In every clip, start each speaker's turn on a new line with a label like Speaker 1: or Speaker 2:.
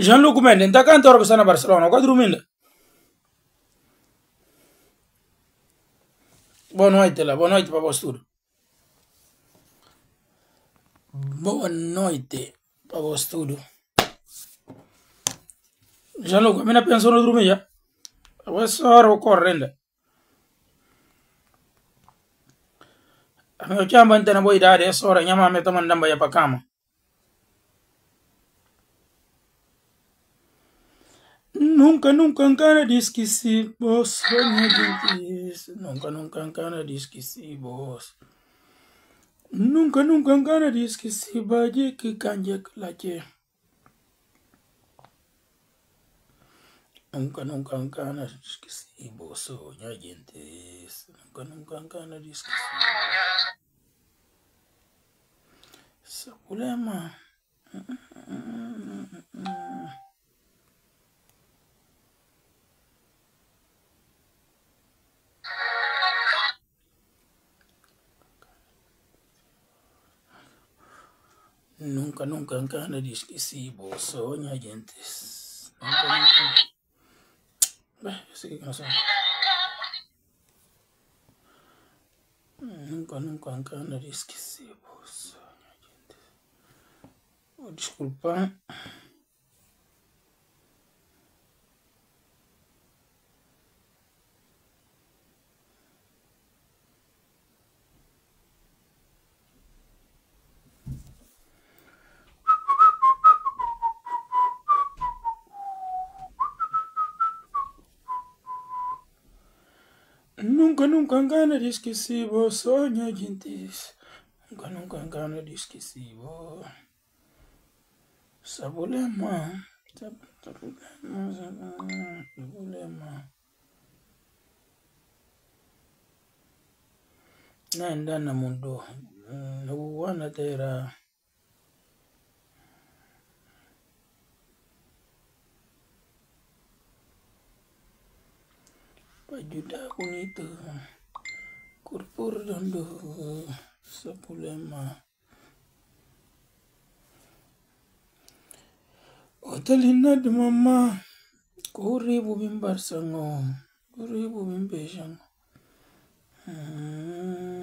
Speaker 1: Jean-Luc Mendy nta kan toro besana Barcelona quadru minda Boa noite lá, boa noite para vocês Boa noite para vocês Jean-Luc, a minha pensão não dormia. Agora só recorrendo. A minha chama não tem boa idade, é só a minha mãe também não vai para cama. Nunca, nunca Ankara disse que sim, boss. Nunca, nunca Ankara disse que sim, boss. Nunca, nunca Ankara disse que sim, badi que canje lache. Nunca, nunca Ankara disse que sim, boss. nunca, nunca Ankara disse que sim. Esse problema. Mm-mm. Nunca, nunca, nunca nada esquecível. Sonha, gente. Nunca, nunca. Bem, siga com a sonha. Nunca, nunca, nunca nada esquecível. Sonha, gente. Vou desculpar. nunca, nunca engana de esqueci vos gentis. Nunca, nunca engana de esqueci Sabulema. Sabulema, sabulema, sabulema. na mundo. Nabuwana tera. ajuda itu kurpur dondo sapulema hotel hinna dumamma kuri bubin barsango kuri bubin beshango hmm.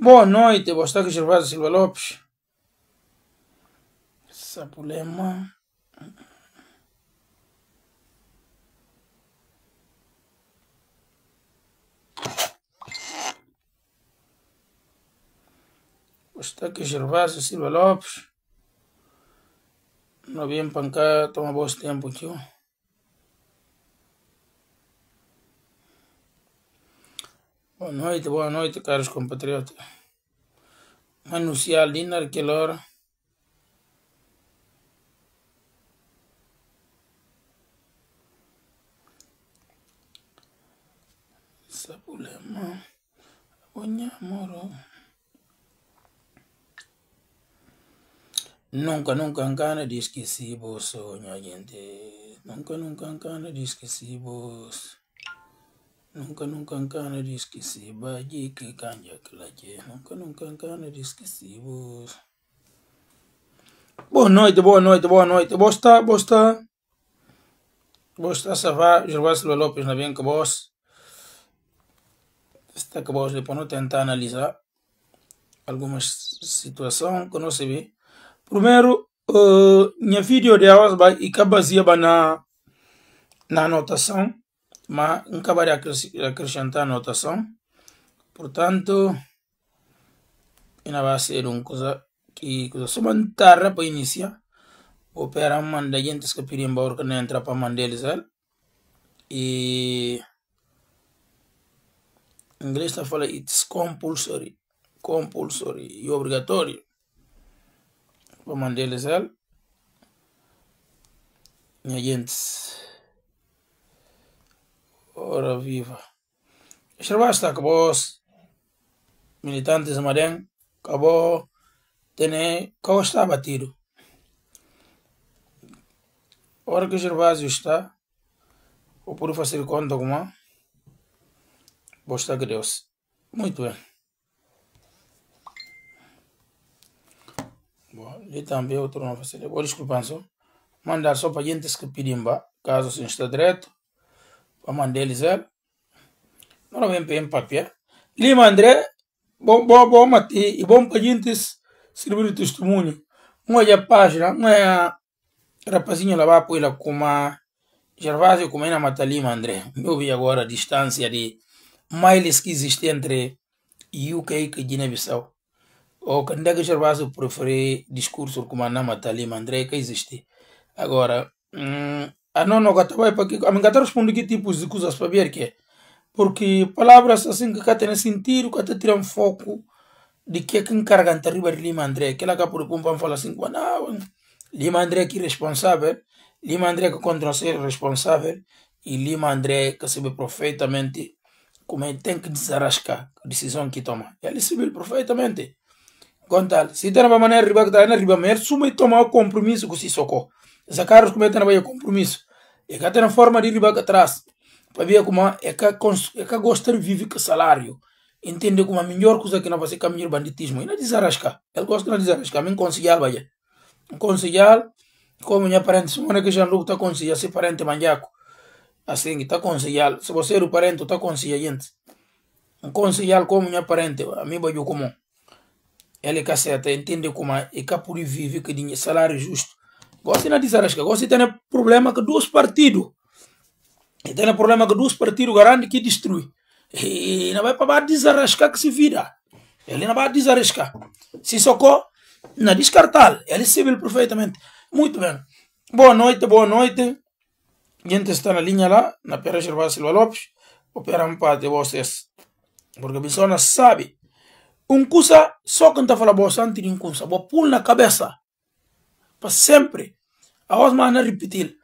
Speaker 1: Boa noite, boa tarde, Gervásio Silva Lopes. Sapulema. É Bostaque Gervásio Silva Lopes. Não bien para cá, toma vos tiempo, tío. Boa noite, boa noite, caros compatriotas. Manuciar Linar Quelor. Sabulema. ¿Sabulema? moro. Nunca, nunca nunca de esquecibos, gente. Nunca, nunca encana de Nunca, nunca encana de esquecer, badi que canja que Nunca, nunca encana de esquecer, vos. Boa noite, boa noite, boa noite. Bosta, bosta. Bosta, Savá, Gervásio Lopes, na bem que vos. Está que vos, depois não tentar analisar algumas situações que não se vê. Primeiro, uh, minha vídeo de aulas vai e cabazia na, na anotação. ma acabaré acrescentando notação. Portanto, ina a ser um cosa que coisa subantarra para iniciar. Opera manda gente que pediam para que não entra para mandeles E inglês está fala it's compulsory, compulsory e obrigatório para mandeles ela. Minha gente Ora viva. Basta que vos, militantes de eh, Marém, que vos tenés, que vos está batido. Ora que o Gervásio está, o puro fazer conta com a, vos está criou-se. Muito bem. Bom, e também outro não fazer. Vou desculpar só. Mandar só para gente que pedem, caso se está direto não vem bem pem papia lima André, bom bom bom mati e bom pagintes servir testemunho uma já página uma rapazinho lá vai pôr como Gervásio como é na mata lima André eu vi agora a distância de miles que existe entre UK e Guiné-Bissau o candidato Gervásio prefere discurso como na mata lima André que existe agora mm, ah, não não vai tá porque a mim gatar responde que tipo de coisas para ver que é, porque palavras assim que catem sentido assim que até tiram foco de que é que encarga entre riba de Lima André que lá cá por exemplo fala assim não Lima André é que responsável Lima André é que contra ser responsável e Lima André que sabe perfeitamente como ele tem que desarrascar a decisão que toma ele sabe perfeitamente Gontal, se tem uma maneira riba que está na riba, mesmo suma e o compromisso com o Sissoko. Zacaros aí o compromisso e tem tena forma de ir para trás para ver como é que é que gosta de viver com salário entende como a melhor coisa que não vai ser caminhar banditismo e não desarrascar ele gosta de desarrascar mim aconselhar vai aconselhar como minha parente semana que já não está aconselhar se parente manjaco assim está aconselhar se você é o parente está um aconselhar como minha parente amigo eu comum ele que aceita entende como é que é por viver que dinheiro salário justo Gosto na disarasca, gosto tem problema que dois partidos. Tem problema que dois partidos garante que destrui. E não vai é para desarrascar que se vira. Ele não vai desarrascar. Se socorro, não descartar. Ele civil perfeitamente. Muito bem. Boa noite, boa noite. A gente está na linha lá, na Pera Gervásio Silva Lopes. Opera é um par de vocês. Porque a pessoa sabe. Um cusa, só quando está falando bastante de um cusa. Vou pula na cabeça para sempre. a voz mais não repetir.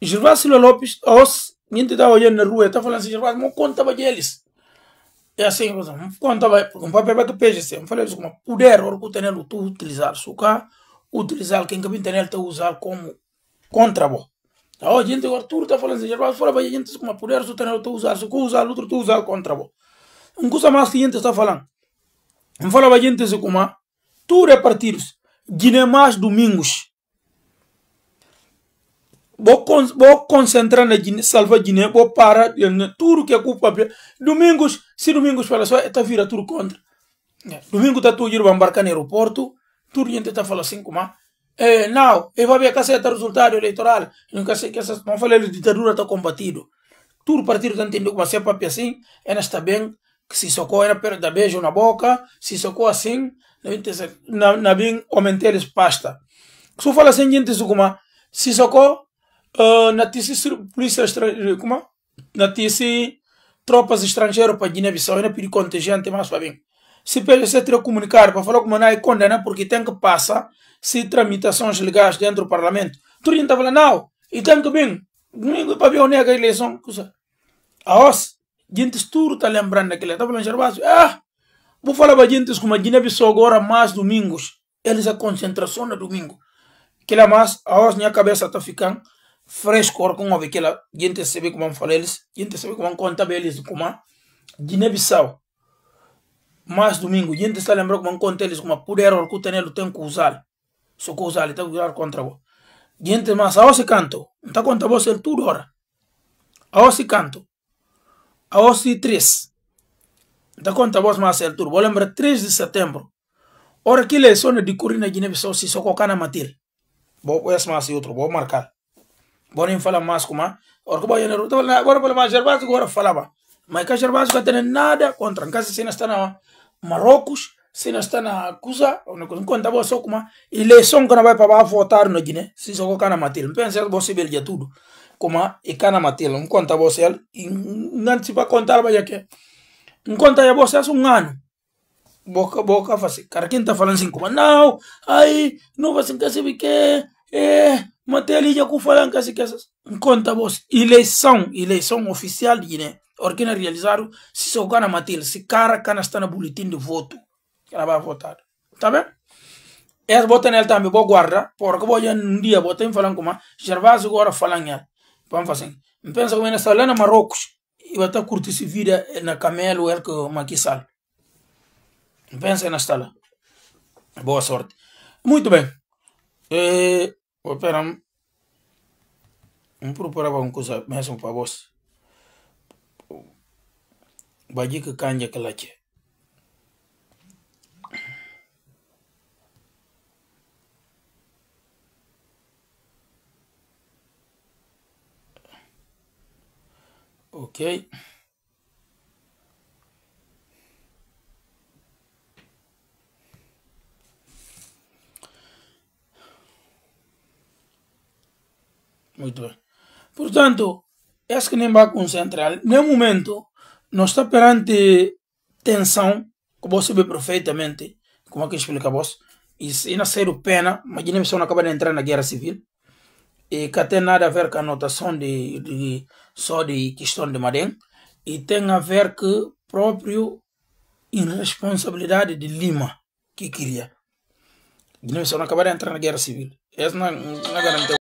Speaker 1: Gervásio Silva Lopes, aos gente está olhando na rua, está falando assim, Gervásio, não conta para eles. É assim, não conta para porque um papel vai que peixe assim. Eu falei assim, como puder, ou que tenelo tu utilizar, suca, utilizar quem que ele te usar como contra bo. Então, a gente agora tudo está falando assim, Gervásio, fora para a gente como puder, ou tenelo tu usar, suca, usar, outro tu usar contra bo. Um coisa mais que a gente está falando. Não fala para a gente como tu repartir-se. Guinemás Domingos. Vou, concentrar na Guiné, salvar Guiné, vou parar tudo que é culpa. Domingos, se Domingos fala só, está vira tudo contra. Domingo está tudo indo embarcar no aeroporto, tudo gente está falando assim como. É, não, eu vou ver que aceita o resultado eleitoral. Nunca sei que essa. Não falei, a ditadura está combatido. Tudo partido está entendendo como assim, papi assim, ela está bem, que se socorre, ela perde beijo na boca, se socorre assim, nabin comentários pasta su fala assim gente su kuma si soko uh, eh, natisi polícia kuma natisi tropas estrangeiras para Guiné-Bissau ainda pedir contingente mais para bem se pelo se ter comunicar para falar como não é condena porque tem que passar se tramitações legais dentro do parlamento tudo está falando não e tem que bem não para ver onde é a eleição a os gente tudo está lembrando daquele está falando ah Vou falar para gente como a Guiné-Bissau agora, mais domingos. Eles é a concentração no domingo. Aquela mais, a hoje minha cabeça está ficando fresco com a gente sabe como falar eles, gente sabe como contar eles como Guiné-Bissau. Mas domingo, gente está lembrando como contar eles como puderam que tenelo tem que usar. Só que usar, tem que usar contra você. Gente, mas a hoje canto, não está contra você tudo agora, A hoje canto. A hoje três. da conta bos ma sel tur bolem re 3 de setembro Or que le sona de corina guiné bissau si soko kana matir bo es ma si outro bo marcar bonin fala mas kuma or ko bayene ro tawla gora pala ma jerbas gora fala ba mai ka jerbas ka tene nada contra casa sina stana marrocos sina stana kuza ono ko conta bos kuma ile son kana vai para votar no guiné si soko kana matir pensa possible ya tudo kuma e kana matir um conta bos el não se vai contar vai que enquanto aí a bolsa um ano. Boca, boca, assim, cara, quem está falando assim como, não, aí, não vai ser que eh, se que, é, matei ali, já com falando que assim, que essas. Enquanto a bolsa, eleição, eleição oficial de Guiné, orquina realizaram, se só gana matei, se cara, cara está no boletim de voto, ela vai votar, tá bem? Essa bota nela também, vou guardar, porque vou já um dia, vou ter falando como, Gervásio agora falando, vamos fazer, pensa como menino está lá na Marrocos, iba estar curto se vira eh, na camelo ou que maquisal. Pensa na estala. Boa sorte. Muito bem. E, eh, oh, espera, me procurava uma coisa mesmo para você. que canja que lache. Ok. Muito bem. Portanto, acho é que nem vai concentrar. no momento, não está perante tensão, como você vê perfeitamente, como é que explica você, e se o pena, imagina eu não acaba de entrar na guerra civil, e que até nada a ver com a anotação de, de só de questão de Madem, e tem a ver com próprio irresponsabilidade de Lima que queria. Guiné-Bissau não acabaria de entrar na guerra civil. Essa não, é, não é garantia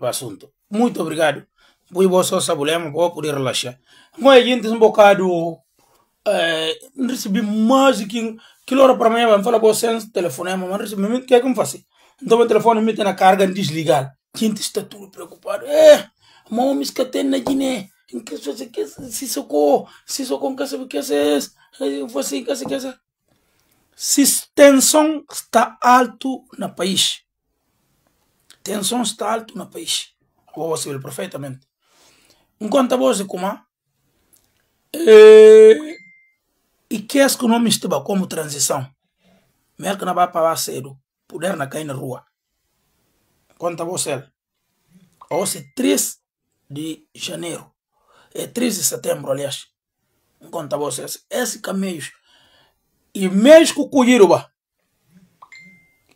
Speaker 1: para o assunto. Muito obrigado. Pois você sabe, vou poder relaxar. Mas a gente um bocado. É, recebi mais de que. Que hora para amanhã vamos falar com você no telefonema, mas recebi muito. O que é que eu faço? Então meu telefone me tem na carga desligada. A gente está tudo preocupado. É, eh, mão me escatei na Guiné. Que se que se socorro, se socorro, que se que se você eh, que se que se. Se tensão está alto no país tensão está alta no país. Vou perceber perfeitamente. Enquanto a você como e, e que esse é nome estiver como transição. que não vai para cedo, poder na cair na rua. Enquanto a você ou se 3 de janeiro, é eh, 3 de setembro, aliás, a vocês, esse caminho, e mesmo com o Iruba,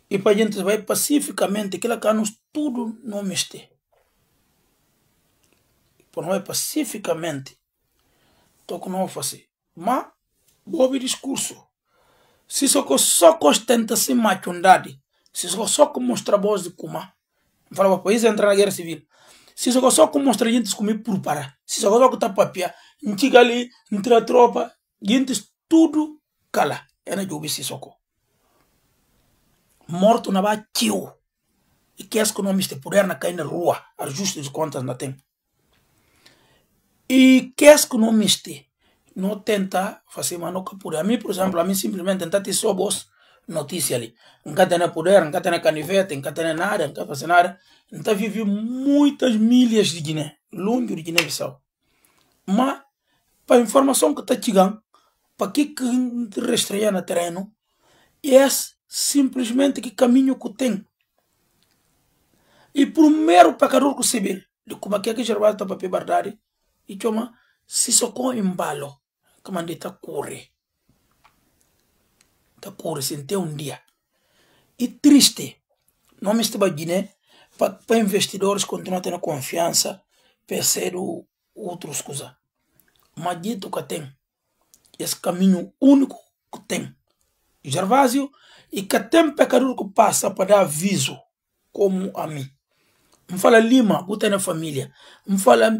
Speaker 1: e para a gente vai pacificamente, aquilo que nos tudo não mexer. Por é pacificamente, tô com não fazer. Mas, houve discurso. Se só com só constenta se machundade, se só só mostrar mostra voz de kuma, falava país entrar na guerra civil. Se só só mostrar mostra gente comer por parar, se só só com tá papia, ali, entre a tropa, gente tudo cala, é na jogo se socorro morto na ba tio e que as nome este poder na cair na rua as de contas na tem e que as nome não tenta fazer mano que poder a mim por exemplo a mim simplesmente tentar ter só boas notícia ali nunca tem poder nunca tem canivete nunca tem nada nunca fazer nada então vivi muitas milhas de Guiné longe de Guiné-Bissau mas para a informação que está chegando para que que restreia no terreno esse simplesmente que caminho que tem. E primeiro pecador que se vê, de como é que Gervásio está para verdade, e chama, se socorre embalo, como ele está corre. Está corre, sentei um dia. E triste, não me estou Guiné, para investidores continuar tendo confiança, percebo outras coisas. Mas dito que tem, esse caminho único que tem. Gervásio e que tem pecador que passa para dar aviso, como a mim. Me fala Lima, que tem na família. Me fala,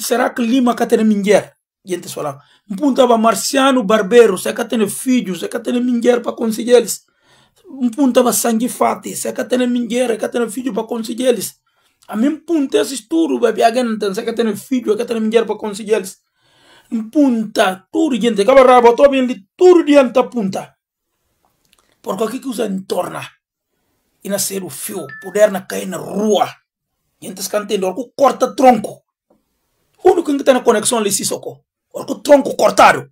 Speaker 1: será que Lima que tem mulher? Gente lá. me para Marciano Barbeiro, será que tem filhos, será que tem mulher para conseguir eles? Me perguntava Sangue Fati, será que tem mulher, será que tem filho para conseguir eles? A mim punta esses tudo, bebê, alguém não tem, será que tem filho, será que tem para conseguir eles? Punta, tudo, gente, acaba rabo, estou bem tudo diante da punta. Porque aqui que usa entorna. E nascer o fio, poder na cair na rua. E antes que o orco corta tronco. O único que tem a conexão ali se soco. o tronco cortado.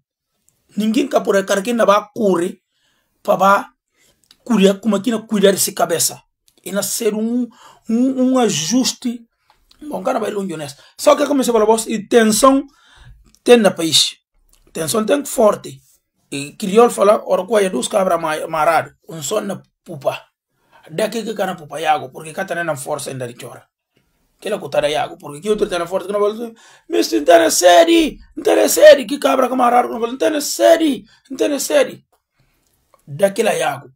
Speaker 1: Ninguém que por aqui na ba corre para ba como aqui na cuidar de cabeça. E nascer um, um, um ajuste. Bom, cara vai longe nessa. Só que eu comecei a falar, e tensão tem na país. Tensão tem forte criol fala orko ya dus cabra marado un son na pupa da ke ke kana pupa yago porque katana na força ainda de chora que ela cotada yago porque que outro tana força que não vale mister tana série tana série que cabra camarada não vale tana série tana série daquela yago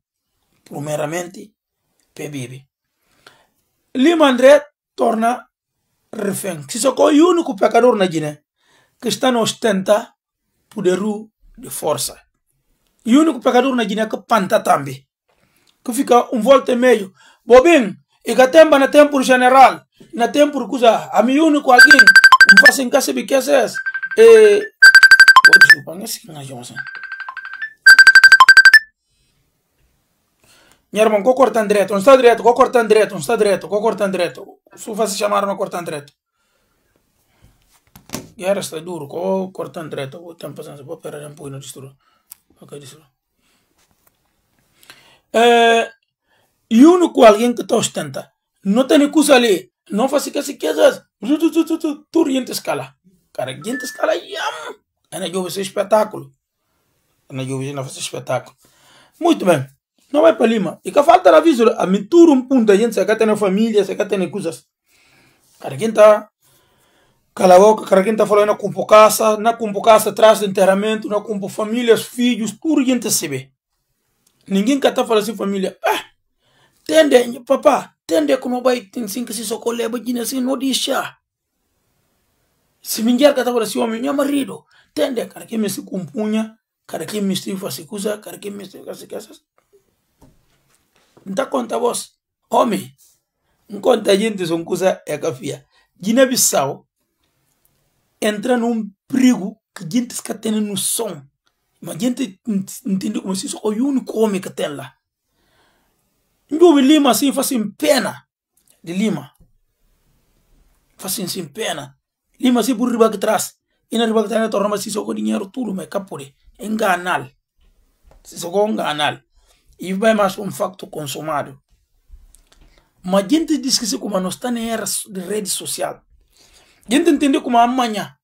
Speaker 1: primeiramente pebibe Lima André torna refém. Se só o único pecador na Guiné que está no ostenta poder de força e único pecador na Guiné que panta também. Que fica um volta e meio. Bobin, e que tempo na tempo general, na tempo coisa, a mim único alguém, me faz em casa de que é E... Oh, desculpa, não é assim que é assim. Minha irmã, vou cortando direto, não está direto, vou cortando direto, não está direto, vou cortando direto. Se você chamaram, vou cortando direto. era está duro, vou cortando direto, vou ter passando, vou perder um pouquinho de estrutura. É, e o único alguém que está ostenta, não tem recurso ali, não faz que riquezas, tu orienta escala. Cara, gente escala, yam! É na jovem espetáculo. É na jovem não fazer espetáculo. Muito bem, não vai para Lima. E que falta aviso, a mitura um ponto, a gente se é tem família, se é tem coisas. Cara, quem está Cala a boca, cara, quem está falando é na compo na compo casa atrás do enterramento, na compo famílias, filhos, tudo quem te sabe. Ninguém que está falando assim, família. Ah, tende, papá, tende como vai, tem sim que se socorrer, bajina assim, não deixa. Se ninguém que está falando assim, homem, meu marido, tende, cara, quem me se compunha, cara, quem me se faz coisa, cara, quem me se faz coisas. Não está conta, voz, homem, não conta gente, são coisa é cafia. Guiné-Bissau, entra num perigo que a gente fica tendo som Mas a gente entende como se isso é o único homem que tem lá. vi então, Lima assim faz pena de Lima. Faz em pena. Lima assim por riba que traz. E na riba que traz torna se o dinheiro tudo, mas capore Enganal. É se soco enganal. E vai mais um facto consumado. Mas a gente diz que se como nós está na era de rede social. A gente entendeu como amanhã.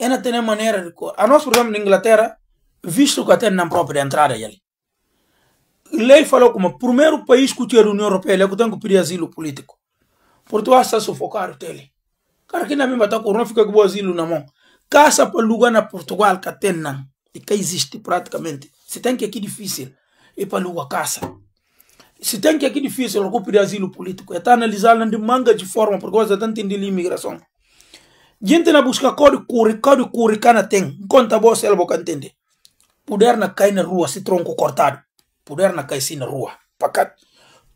Speaker 1: na tem maneira de. A nosso programa na Inglaterra, visto que até na própria entrada ele. Lei falou como o primeiro país que tinha a União Europeia, ele tem que pedir asilo político. Portugal está sufocado dele. Cara, que na mesma está com fica com o asilo na mão. Caça para lugar na Portugal que até não. E que existe praticamente. Se tem que aqui difícil, e para lugar caça se tem que aqui difícil o recuperar asilo político, está analisando de manga de forma, porque você está entendendo a imigração. Gente na busca código curricano, curricana tem, conta boa se ela boca entende. Poder na cair na rua, se tronco cortado. Poder na cair sim na rua. Pacato.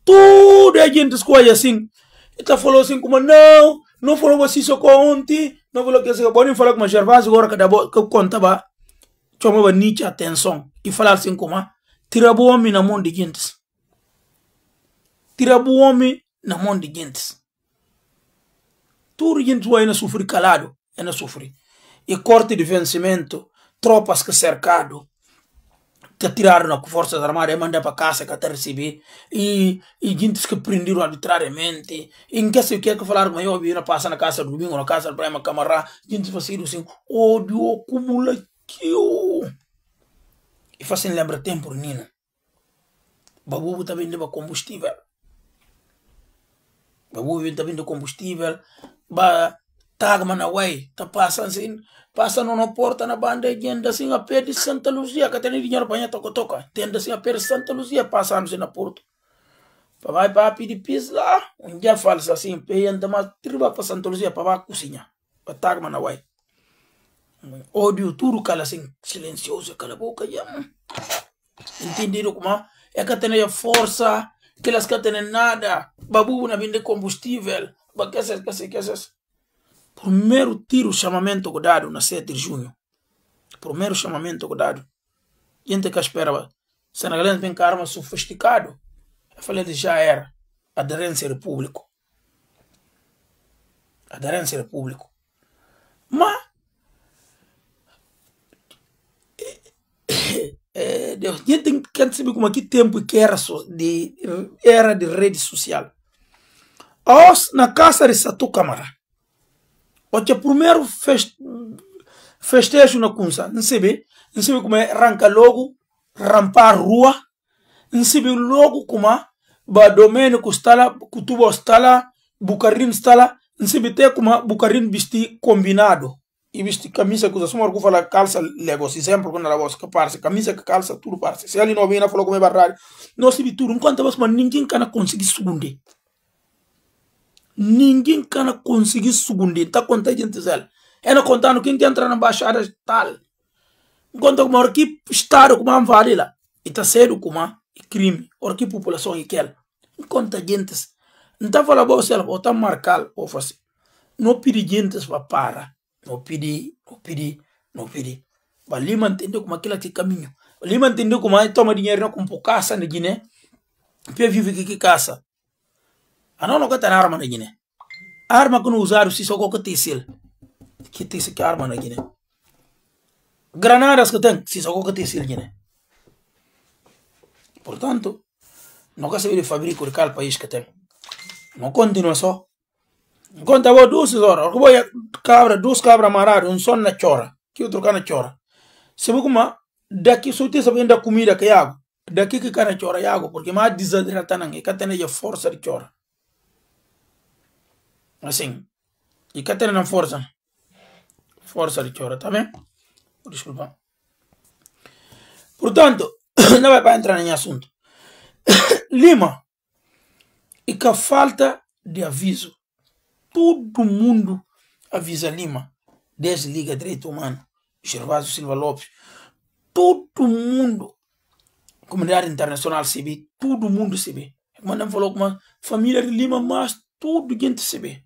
Speaker 1: Tudo a gente escolhe assim. Ele falou assim como, não, não falou você só com ontem, não falou que você pode falar com a Gervásio agora que, bo, que conta, ba. Chamava Nietzsche atenção e falar assim como, tira boa mina mão de gente tira o homem na mão de gente. Tudo gente vai na sofrer calado, é na sofrer. E corte de vencimento, tropas que cercado, que tiraram na forças armadas e mandaram para casa que até receber, e, e gente que prenderam arbitrariamente, e em que se que falar, mas eu vi na passa na casa do domingo, na casa do Brahma Camará, gente fazendo assim, ódio acumulativo. E fazem lembrar tempo, Nino. Babu também leva combustível bagulho também do combustível, ba tagman na tá passando assim, passando no porta na banda e ainda assim a pé de Santa Luzia, que tem dinheiro para toca toca, tendo assim a pé de Santa Luzia passando assim na porta. vai para pedir piso lá, ah, um dia falso assim, pé anda mais triba para Santa Luzia, para cozinha, para tagman na Ódio tudo cala assim, silencioso, cala a boca, já. Mm. como é que tem a força, que elas não têm nada, babu na vende combustível, baqueces, que que queces. Primeiro tiro chamamento que dado na 7 de junho. Primeiro chamamento que dado. Gente que esperava. Senegalense vem com arma sofisticado. Eu falei de já era. Aderência do público. Aderência do público. Mas eh, é, Deus, a gente tem que saber como que tempo que era de, era de rede social. Aos na casa de Satu Camara. O que primeiro fest, festejo na Kunsa, não bem, não sabe como é, arranca logo, rampar rua, não bem logo como é, ba Domênico está lá, Cutuba está lá, Bucarin está lá, não sei bem como Bucarin bisti combinado e viste camisa que usa, se morgu fala calça se assim, sempre quando era vossa, parce, camisa que calça, tudo parce. Se ali não vem, falou como é barrado. Não se vi tudo, enquanto você, mas ninguém cana conseguir segundo. Ninguém cana conseguir segundo, está contando gente zela. É, é no contando quem que entra na baixada tal. Enquanto que orqui estado como é vale varila, e está cedo como a é, crime, que população e quer. Enquanto gente, não está falando você, ou está marcado, ou fazer. Não pedir gente para parar. nopidi nopidi nopidi balimantende kuma kila kikaminyo balimantende kuma toma dinyeri na kumpukasa na jine pia vivi kikikasa anono kata na arma na jine arma kuno uzaru sisoko sil? kitis ki arma na jine granadas katang sisoko katisil jine por tanto no ka se fabrico el país que tengo no continua só gonta bo dus zora ko ya cabra duas cabras marar um sono na chora ki utro kana chora sebu kuma daqui só suti sabendo da comida que água. daqui que kana chora água, porque mais ma e cá tem a força de chora assim e cá tem a força força de chora tá bem desculpa portanto não vai para entrar em assunto Lima e que a falta de aviso todo mundo avisa Lima, desde Liga Direito Humano, Gervásio Silva Lopes, todo mundo, comunidade internacional CB, todo mundo CB. É Mandam falou com a família de Lima, mas tudo gente CB.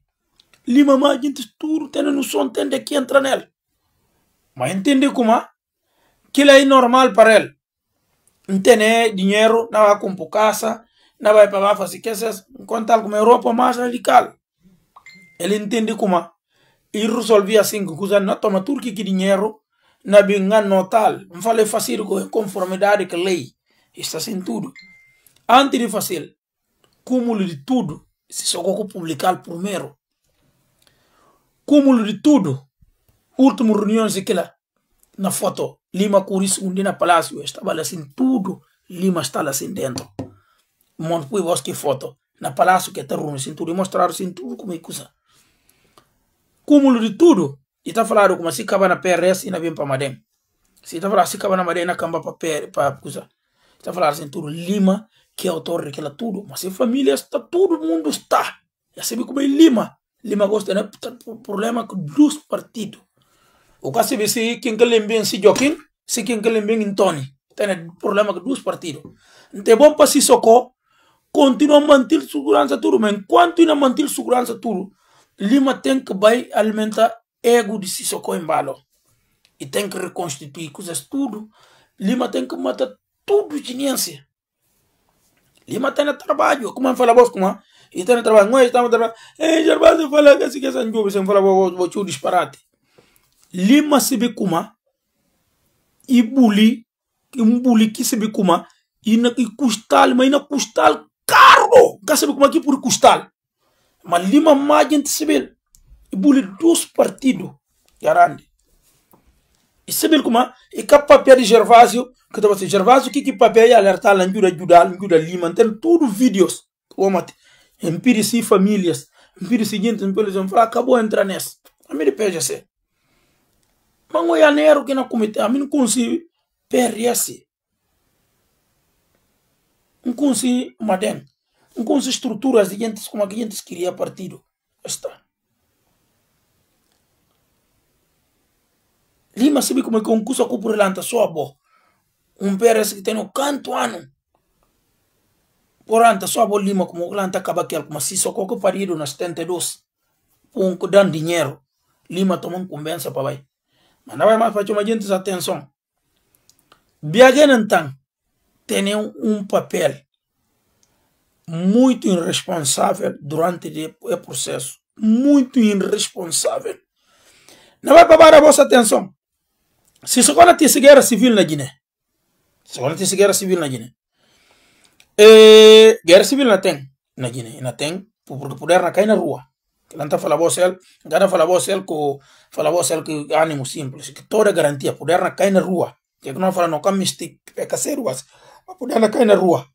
Speaker 1: Lima, mas gente tudo tem noção, tem de que entra nele. Mas entende como? É? Que ele é normal para ele. Entende né, dinheiro, não vai comprar casa, não vai lá fazer coisas, enquanto algo na Europa é mais radical ele entende como e resolvi assim que na toma turki ki dinheiro na binga notal vale fazer com conformidade que lei está sem tudo antes de fazer cúmulo de tudo se só publicar primeiro cúmulo de tudo último reunião se que lá na foto Lima Curis um na palácio estava lá assim tudo Lima está lá assim dentro monte vos que foto na palácio que está ruim assim tudo mostrar assim tudo como é que usa cúmulo de tudo. E está falando como se assim acaba na PRS e assim na vem para Madem. Se está falando se assim acaba na Madem na camba para para coisa. Está falando assim tudo Lima, que é torre que é tudo, mas em família está todo mundo está. Já sabe como é Lima. Lima gosta né problema com é dois partidos. O caso é se quem que lembra se Joaquim, se quem que lembra em Tony. Tá, né? é tem problema com dois partidos. Então é bom para se socorrer. Continua a manter segurança tudo, mas enquanto ainda manter segurança tudo, Lima tem que vai alimentar ego de si só com embalo. E tem que reconstituir coisas tudo. Lima tem que matar tudo de Lima tem trabalho. Como é eu falo a como é? E tem trabalho. não é estamos trabalhando. Ei, Gervásio, fala que se que essa njuba. Você fala vou te disparate. Lima se como é? E buli. Um buli que se como? E custal, mas não custal caro. como é aqui por custal mas lima malima majinti sibil ibuli dus partidos garante. e como é? e de gervásio que kata wasi gervásio que pape ya alerta la njuda juda njuda lima tem tudo vídeos womati empiri si famílias empiri si gente empiri si fala acabou entrar nessa a mim pede Mas o janeiro que na comitê a mim consi PRS não consigo madem com as estruturas de gente como a gente queria partido. Está. Lima sabe como é que é um curso com lanta só a boa. Um peres que tem o canto ano. Poranta só a boa Lima como lanta acaba aquele como se só qualquer parido nas 72. Um que dando dinheiro. Lima toma uma convença para vai. Mas não vai é mais para chamar gente atenção. viagem então tem um papel muito irresponsável durante o processo. Muito irresponsável. Não vai babar a vossa atenção. Se não tem eh, guerra civil na Guiné, não tem guerra civil na Guiné, e, guerra civil na tem na Guiné, Na tem, porque poder não cai na rua. que Lanta tá fala você, gana tá fala você com fala você que ânimo simples, que toda garantia puder não cai na rua. É que não fala não caminho stick, é caceruas, mas puder não cai na rua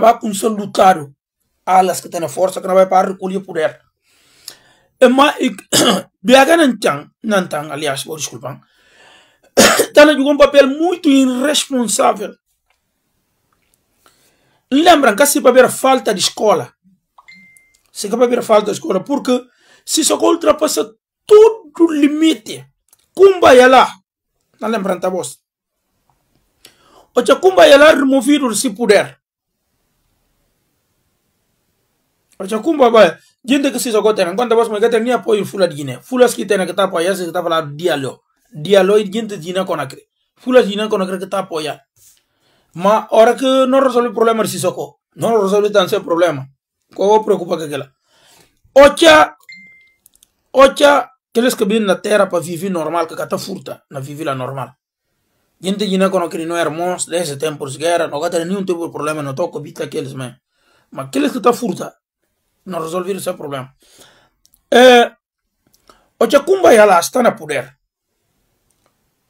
Speaker 1: vai começar a lutar alas que a força kana bai par kulye poder. Emma ik biaga nan tang nan tang aliás por desculpa. Tana um papel muito irresponsável. Lembram que se para falta de escola. Se para falta de escola porque se só ultrapassa todo o limite. Kumbaya lá. Não lembram tá voz. Ocha kumbaya lá removido se puder. acum baba jinde ke siso goten ngonta bas me gaten nia poin fula dine fula skitena ke tapo ya se ke tapo la dialo dialo jinde e dina konakre fula dina konakre ke tapo ya ma ora ke no resolve problema siso ko no resolve tan problema ko preocupa ke kela ocha ocha keles ke bin na terra pa vivi normal ke kata furta na vivi la normal gente gina kono kri no hermos de ese tempos guerra no gata ni un tipo de problema no toco vita keles me ma keles ke ta furta não resolver o seu problema. É, eh, o Jacumba Yala está no poder.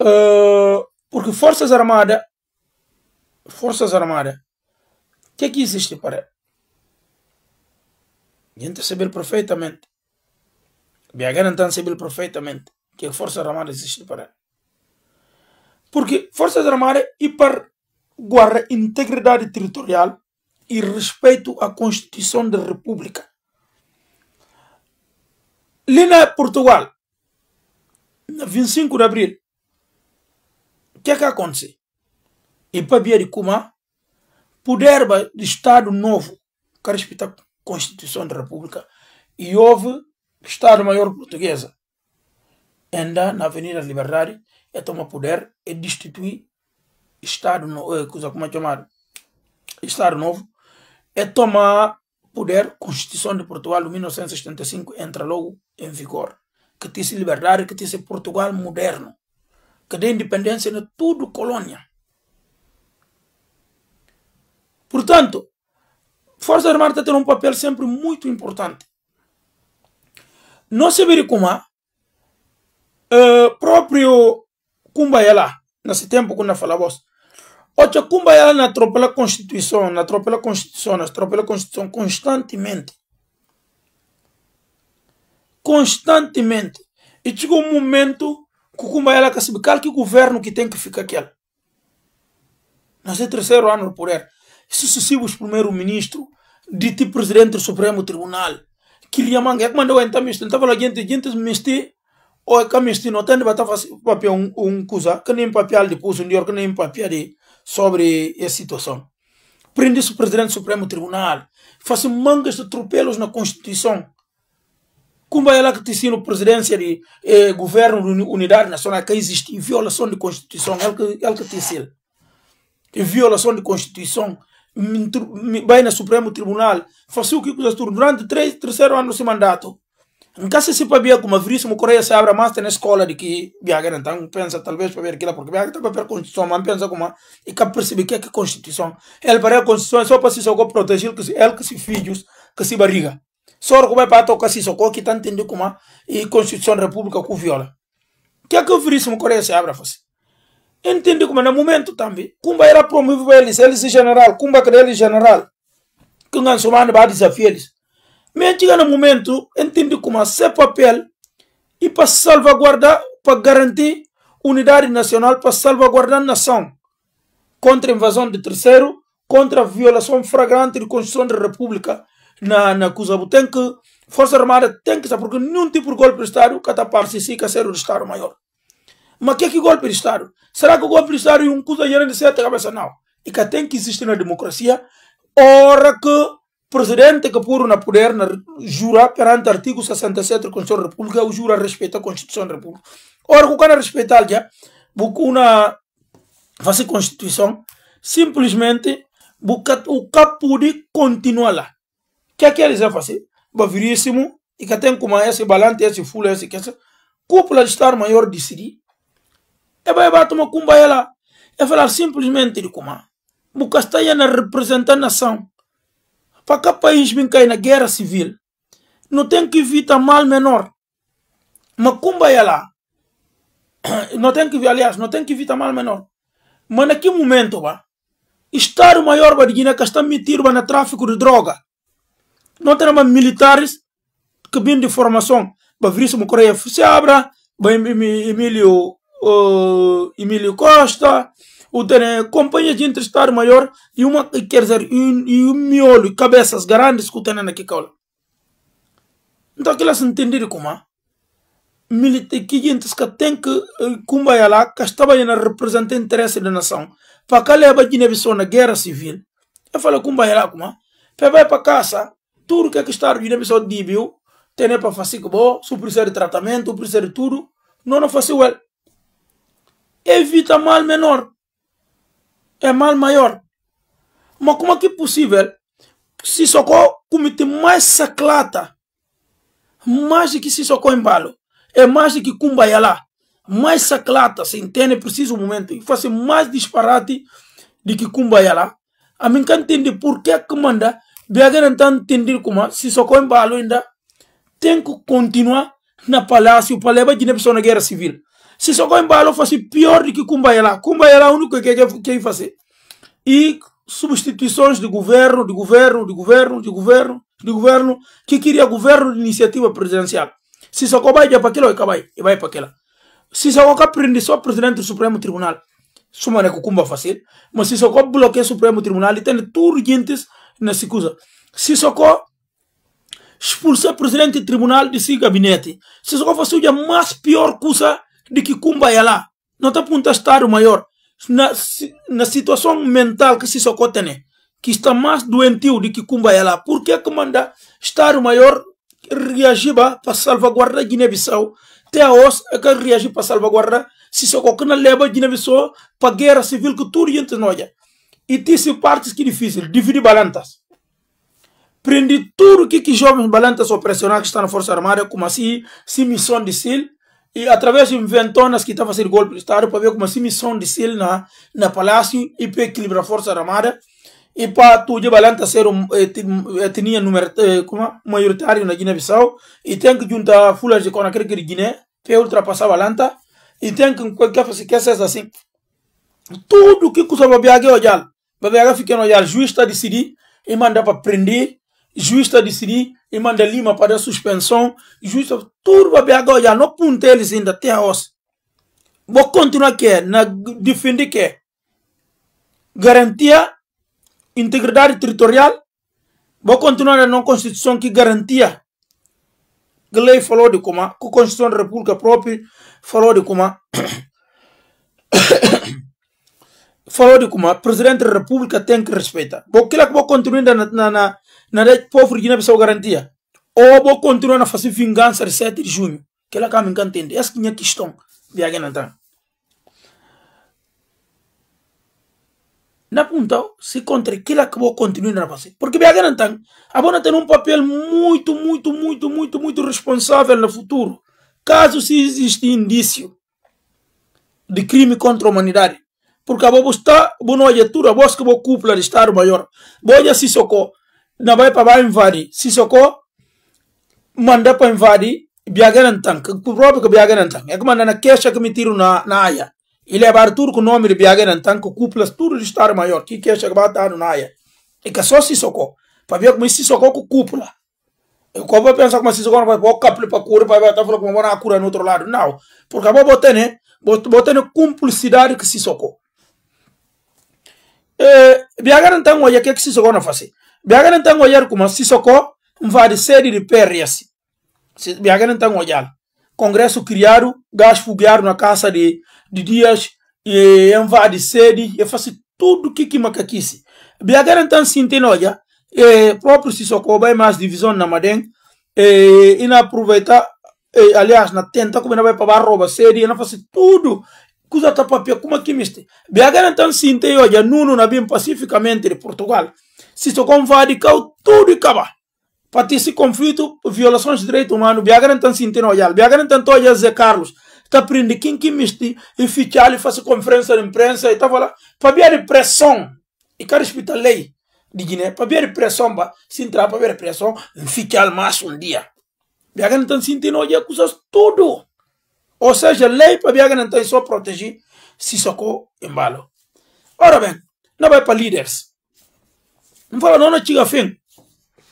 Speaker 1: É, porque Forças Armadas. Forças Armadas. O que é que existe para ele? A gente sabe perfeitamente. BH não está saber perfeitamente que a Força Armada existe para ele. Porque Forças Armadas e para guarda integridade territorial e respeito à Constituição da República. Lina, Portugal, na 25 de abril, o que é que aconteceu? E para Bia de Cuma, poder do Estado Novo, que respeita a Constituição da República, e houve Estado-Maior Portuguesa. Ainda na Avenida Liberdade, é tomar poder e destituir Estado Novo, eh, coisa como é chamado, Estado Novo, é tomar poder Constituição de Portugal de 1975, entra logo em vigor. Que tivesse liberdade, que tivesse Portugal moderno. Que dê independência de tudo colônia. Portanto, Força Armada tem um papel sempre muito importante. Não se vire como uh, eh, próprio Cumbayala, nesse tempo quando eu falava, Ocha Cumbayala na tropa da Constituição, na tropa da Constituição, na tropa da Constituição constantemente constantemente. E chegou um momento que o Kumbaya Kassibikal, que é o governo que tem que ficar aquele. Nós é terceiro ano no poder. Sucessivos primeiro-ministro, dito presidente do Supremo Tribunal, que lhe amangue, é que mandou entrar misto, estava lá gente, gente mestre ou é que misti, não tem de bater assim, papel um, um coisa, que nem papel de curso um que nem papel de, sobre essa situação. Prende-se o presidente do Supremo Tribunal, faz mangas de atropelos na Constituição, como é que te no presidência de eh, governo de unidade nacional que existe violação de constituição, é que, é que te ensina. Violação de constituição, vai no Supremo Tribunal, faz o que quiser durante três, terceiro ano do seu mandato. Nunca se sepa bem como a Veríssimo Coreia se abre mais na escola de que Biagra então pensa talvez para ver aquilo, porque Biagra está para a Constituição, mas pensa como e que percebe que é que é Constituição. Ele para a Constituição é só para se proteger ele que se filhos, que se barriga sor kuba pa to kasi soko ki tá entendeu como a é. constituição da república ku viola que é que o virismo coreia se abra fosse entendi é no momento também como era promovido eles eles general kumba que eles general que não somando ba desafio desafios mas chega no momento entendi como esse é, papel e para salvaguardar para garantir unidade nacional para salvaguardar a nação contra a invasão de terceiro, contra a violação flagrante da Constituição da República na, na coisa tem que, Força Armada tem que, estar porque nenhum tipo de golpe de Estado cataparte-se ser o Estado maior. Mas que é que golpe de Estado? Será que o golpe de Estado é um coisa de sete cabeça? Não. E que tem que existir na democracia, ora que o presidente que pôr na poder na, jura perante o artigo 67 da Constituição da República, o jura respeita a Constituição da República. Ora que o cara respeitar já, porque uma fazer Constituição, simplesmente o capo de continuar lá que é que eles iam fazer? Baviríssimo, e que tem como esse balante, esse fula, esse que é essa. Cúpula de estar maior de Siri. E vai bater uma cumba ela. É falar simplesmente de como. Bucastaia na representar a nação. Para que país me cai na guerra civil? Não tem que evitar mal menor. Mas cumba ela. Não tem que, aliás, não tem que evitar mal menor. Mas naquele momento, ba, estar o maior ba de Guiné que está metido na tráfico de droga. Não teremos militares que vêm de formação. Bavríssimo Coreia Fuciabra, Emílio, uh, Emílio Costa, o eh, companhia de entrevistar maior e uma, eh, quer dizer, e um miolo, cabeças grandes que tem aqui. Então, aquilo é entender como é. que gente que tem que cumbaya lá, que estava a representar interesse da nação. Para cá leva a Guiné-Bissau na guerra civil. Eu falo cumbaya lá como é. Para vai para casa, tudo que é que está na pessoa de bio, tem né, para fazer que bom, se precisa de tratamento, precisa de tudo, não não faz well. Evita mal menor, é mal maior. Mas como é que é possível se socorro cometer mais saclata, mais do que se socorro balo, é mais do que cumbaya lá, mais saclata, se entende é preciso um momento, e fazer mais disparate do que cumbaya lá. A mim que entende por que é manda Biagera então tendir como se só com balo ainda tem que continuar na palácio para levar de pessoa na guerra civil. Se só com balo fosse pior do que yala kumba é o único que quer fazer. E substituições de governo, de governo, de governo, de governo, de governo, que queria governo de iniciativa presidencial. Se só com vai para aquilo, vai, vai para aquela. Se só com prende só presidente do Supremo Tribunal. Sumane Kukumba fácil, mas se só com bloqueia o Supremo Tribunal e tem turgentes na Sicusa. Sissoko expulsou o presidente do tribunal de seu gabinete. Sissoko fez a mais pior coisa de que Kumbaya é lá. Não está estar estado maior. Na, na situação mental que Sissoko tem, que está mais doentio do que Kumbaya é lá. Por que é que manda estado maior reagir para salvaguardar Guiné-Bissau? Até a OS é que reagir para salvaguardar Sissoko que não leva Guiné-Bissau para a guerra civil que tudo entre nós. E disse partes difícil, dividir balanças. Prendi tudo que que jovens balanças operacionais que estão na Força Armada, como assim, se missão de SIL, e através de inventonas que está ser golpe de Estado, para ver como assim missão de SIL na, na Palácio, e para equilibrar a Força Armada, e para tudo balanças ser um, eh, etnia tinha número, eh, como, é? maioritário na Guiné-Bissau, e tem que juntar fulas de Conakry é de Guiné, para ultrapassar a balança, e tem que, qualquer que, que, seja assim tudo que, que para que cusava viajar babega fikeno yar juiz está decidido e manda para prender juiz está decidido e manda lima para suspensão juiz tudo agora já não punta eles ainda até a os vou continuar que na defender que garantia integridade territorial vou continuar na constituição que garantia que lei falou de como a constituição da república própria falou de como falou de como presidente da república tem que respeitar. Porque lá que vou continuar na na na, na povo de Guiné-Bissau garantia. Ou vou continuar na fazer vingança de 7 de junho. Que é lá que me entende. Essa que é a questão de alguém entrar. É na ponta se contra aquilo que vou continuar na fazer. Porque BH não tem. A Bona tem um papel muito, muito, muito, muito, muito responsável no futuro. Caso se exista indício de crime contra a humanidade porque a buscar está bono vou bos que bo cúpula de estar maior boja si soco, na vai para vai invadir si soco, manda para invadir, biagem tang ku próprio que biagem tang é que manda na queixa que me tiro na na aia ele é bar tur com nome de biagem tang com cúpula tudo de estar maior que queixa que batano na aia e que só si soco, para ver como si soco com cúpula eu como pensar como si soco, vai pôr para cura para vai estar falando como vou na cura no outro lado não porque a botar né, vou botar tem cumplicidade que si soco eh, biagara ntango ya kek sisoko na fasi biagara ntango yar kuma sisoko mvadi sedi de perrias biagara ntango yal congresso criado gas fugiaram na casa de, de dias e mvadi sedi e fasi tudo que que makakisi biagara ntan sintenoja e próprio sisoko vai mas divisão na madeng e ina aproveita aliás na tenta como na vai para rouba sedi e na fasi tudo coisa tapapia papia como que miste beagan então se inteiro já nuno na bem pacificamente de Portugal se to convade cau tudo acaba para esse conflito violações de direitos humanos beagan então sinte inteiro já beagan então to já Zé Carlos tá prende quem que e fichar e conferência de imprensa e tá falando para ver pressão e cara respeita lei de Guiné para ver pressão ba se entrar para ver pressão Fichal mais um dia beagan então se inteiro já coisas tudo ou seja, a lei para Biaga não tem só proteger se socou embalo. Ora bem, não vai para líderes. Não fala, não, não chega fim.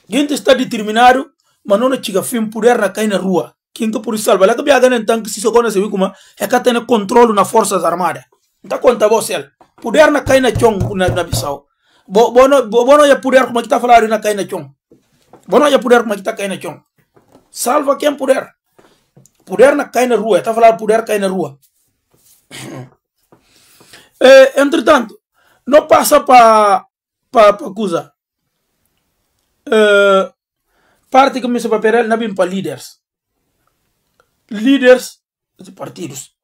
Speaker 1: Gente está determinado, mas não chega fim por na cair na rua. Quem que por isso salva? Lá que Biaga não tem que se socou nesse víctima, é que tem controle nas forças armadas. Então conta você, poder na cair na chong na, na Bissau. Bono, bono já poder como que está falando na cair na chong. Bono já poder como que está cair na chong. Salva quem puder. Poder na, cai na rua. Está a falar poder cai na rua. É, entretanto, não passa eh, para para para coisa. É, parte começa a Perel, não vem para líderes. Líderes de partidos.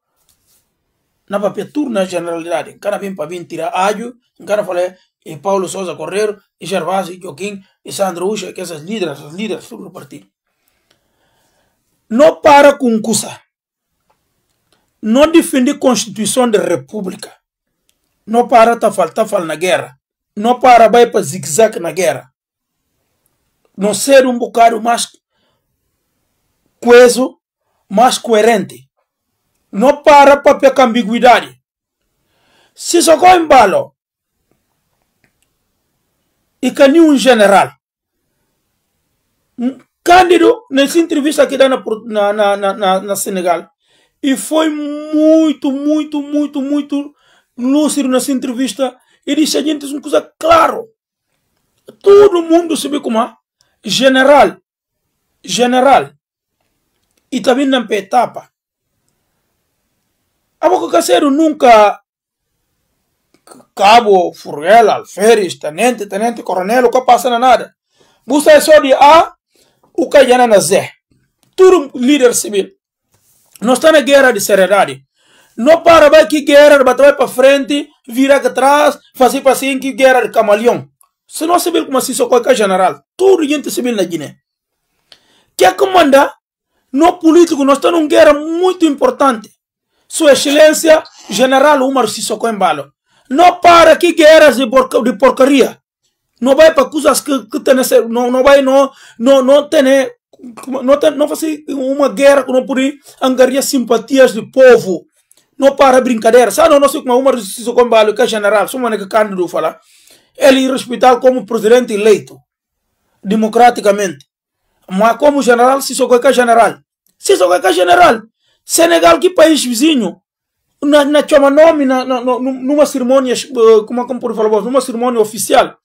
Speaker 1: Na papel turno na generalidade. Cara vem para vir tirar ajo. Cara fala e Paulo Souza Correiro, e Gervásio, e Joaquim, e Sandro Ucha, que essas líderes, as líderes do partido não para kunkusa, não defende a Constituição da República, não para tafal fal na guerra, não para vai para zigue-zague na guerra, não ser um bocado mais coeso, mais coerente, não para para pegar ambiguidade. Se em embalo, e que nenhum general, Cândido, nessa entrevista que dá na, na, na, na, na Senegal, e foi muito, muito, muito, muito lúcido nessa entrevista. E disse a gente uma coisa claro. Todo mundo sabe como é. General. General. E também na etapa. A boca caseiro nunca cabo, furgela, alferes, tenente, tenente, coronel, o que passa na nada. Você é só de A o que é na Zé. Tudo líder civil. Nós estamos na guerra de seriedade. Não para vai que guerra, bater para frente, virar para trás, fazer para assim que guerra de camaleão. Se não civil como assim, só qualquer general. Tudo gente civil na Guiné. Que é que manda? No político, nós estamos numa guerra muito importante. Sua Excelência, General Umar Sissoko Embalo. Não para que guerra de, porca, de porcaria não vai para coisas que, que tem, não, não vai não, não, não tem, eh, não, tem, não faz uma guerra que não pode angariar simpatias do povo. Não para brincadeira. Sabe, não sei como uma decisão com o que é general, uma que fala. Ele é hospital como presidente eleito, democraticamente. Mas como general, se sou qualquer é é general. Se sou qualquer é general. Senegal, que país vizinho, na, na chama nome, na, na, numa cerimônia, eh, como, como por falar, numa cerimônia oficial,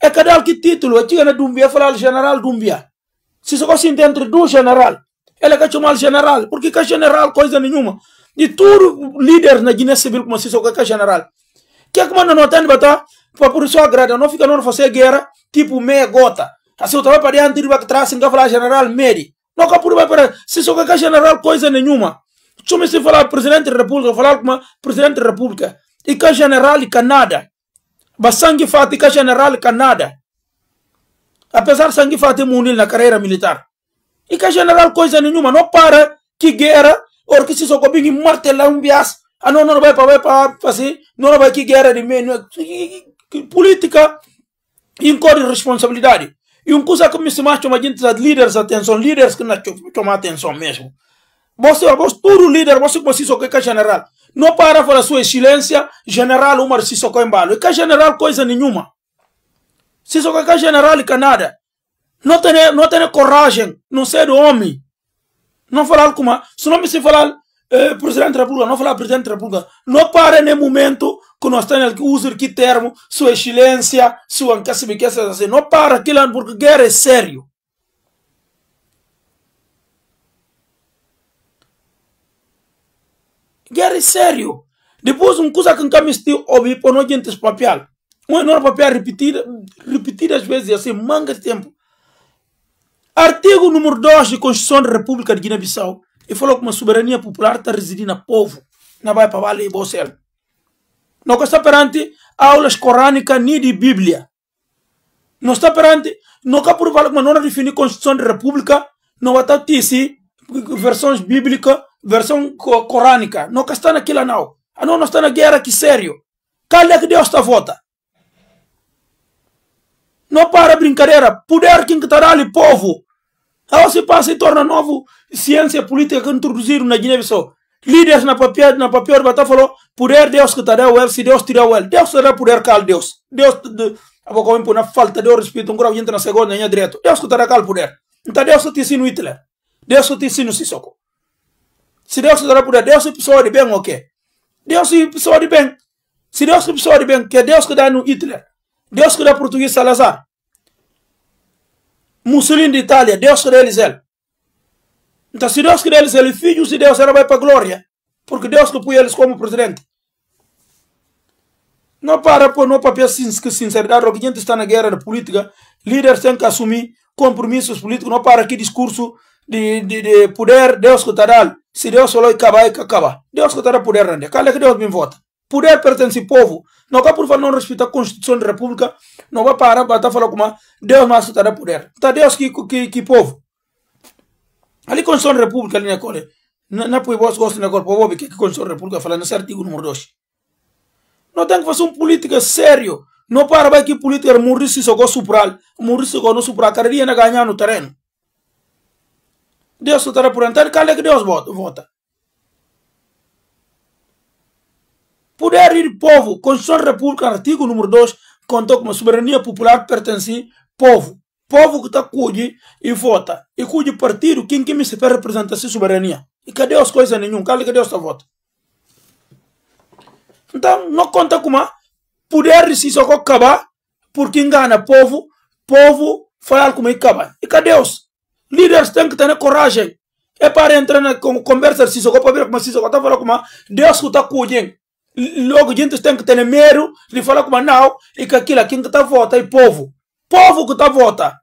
Speaker 1: e kadal título. titulo ci gana dumbia falar general dumbia. Se Sisoko sinte entre dois general. Ele ka chumal general, porque ka general coisa nenhuma. E tudo líder na Guiné Civil como Sisoko ka general. Que é que mano não tem batalha? Para por sua agrada, não fica não fazer guerra, tipo meia gota. Assim o trabalho para diante de trás, sem falar general Meri. Não que por se para Sisoko general coisa nenhuma. Chume se falar presidente da república, falar como presidente da república. E que general e nada ba sangue fati ka general canada apesar sangue fati munil na carreira militar e ka general coisa nenhuma não para que guerra ou que se soco bingi martelar um bias a não não vai para para fazer não vai que guerra de menos política incorre responsabilidade e um coisa que me se macho imagina os líderes atenção líderes que não tomar atenção mesmo você você todo líder você você soco que general não para falar sua excelência, general Omar Sissoko Embalo. E que general coisa nenhuma. Sissoko é que general e Não tem, não tem coragem, não ser homem. Não falar como... Se não me se falar eh, presidente da República, não falar presidente da República. Não para nem momento que nós temos que usar que termo, sua excelência, sua encacibiqueza, assim. Não para aquilo, porque guerra é sério. Guerra sério. Depois, um coisa que nunca me estive ouvindo por não gente papel. Um enorme papel repetido, repetidas vezes, assim, manga de tempo. Artigo número 2 da Constituição da República de Guiné-Bissau. E falou que uma soberania popular está residindo no povo, na Baia Vale e Bocel. Não está perante aulas corânicas nem de Bíblia. Não está perante, não está por valer, mas não define Constituição da República, não está ter versões bíblicas versão corânica, não que está naquilo não. A não está na guerra que sério. Calha que Deus está vota. Não para brincadeira. Poder que encantará ali povo. Ao se passa e torna novo ciência política que introduziram na Guiné-Bissau. Líderes na papel, na papel, bata falou, poder Deus que estará o el, se Deus tirar o el. Deus será poder cal Deus. Deus, a boca vem por na falta de respeito, um grau entra na segunda, na direto. Deus que estará cal poder. Então Deus te ensina Hitler. Deus te ensina Sissoko sidok sodora buda deus ko soodi ben ok deus ko se Deus sidok ko soodi ben que deus ko no hitler deus ko da portugis salazar Mussolini de Itália, Deus que deles ele. Então, se Deus que deles ele, filhos de Deus, era vai para a glória. Porque Deus que põe eles como presidente. Não para pôr no papel é que sinceridade, o que a gente está na guerra da política, líderes têm que assumir compromissos políticos, não para que discurso de, de, de poder, Deus que está dando. Se Deus falou que acabar, que acaba. Deus que terá poder grande. Cala que Deus me vota. Poder pertence ao povo. Não vai por favor não respeitar a Constituição da República. Não vai parar para falar como Deus mais que terá poder. Está Deus que, que, que povo. Ali Constituição da República, ali na cola. Não põe voz gosto na corpo, povo, que Constituição da República fala nesse artigo número 2. Não tem que fazer uma política sério. Não para vai que política morrer se só gosta suprar. Morrer se gosta suprar. Cara, ele ganhar no terreno. Deus votará por Antônio, cala que Deus vota. Poder ir povo, Constituição da República, artigo número 2, contou a soberania popular pertence povo. Povo que está cuide e vota. E cuide partido, quem que me se quer representar essa soberania. E cadê as coisas nenhuma? Cala que Deus está vota. Então, não conta como poder se só acabar, porque engana povo, povo falar como é que acaba. E cadê Deus? Líderes têm que ter coragem. É para entrar na conversa de Sissoko, para ver como Sissoko está falando como Deus está cuidando. Logo, gente tem que ter medo de falar como não, e que aquilo, quem está vota é povo. Povo que está vota.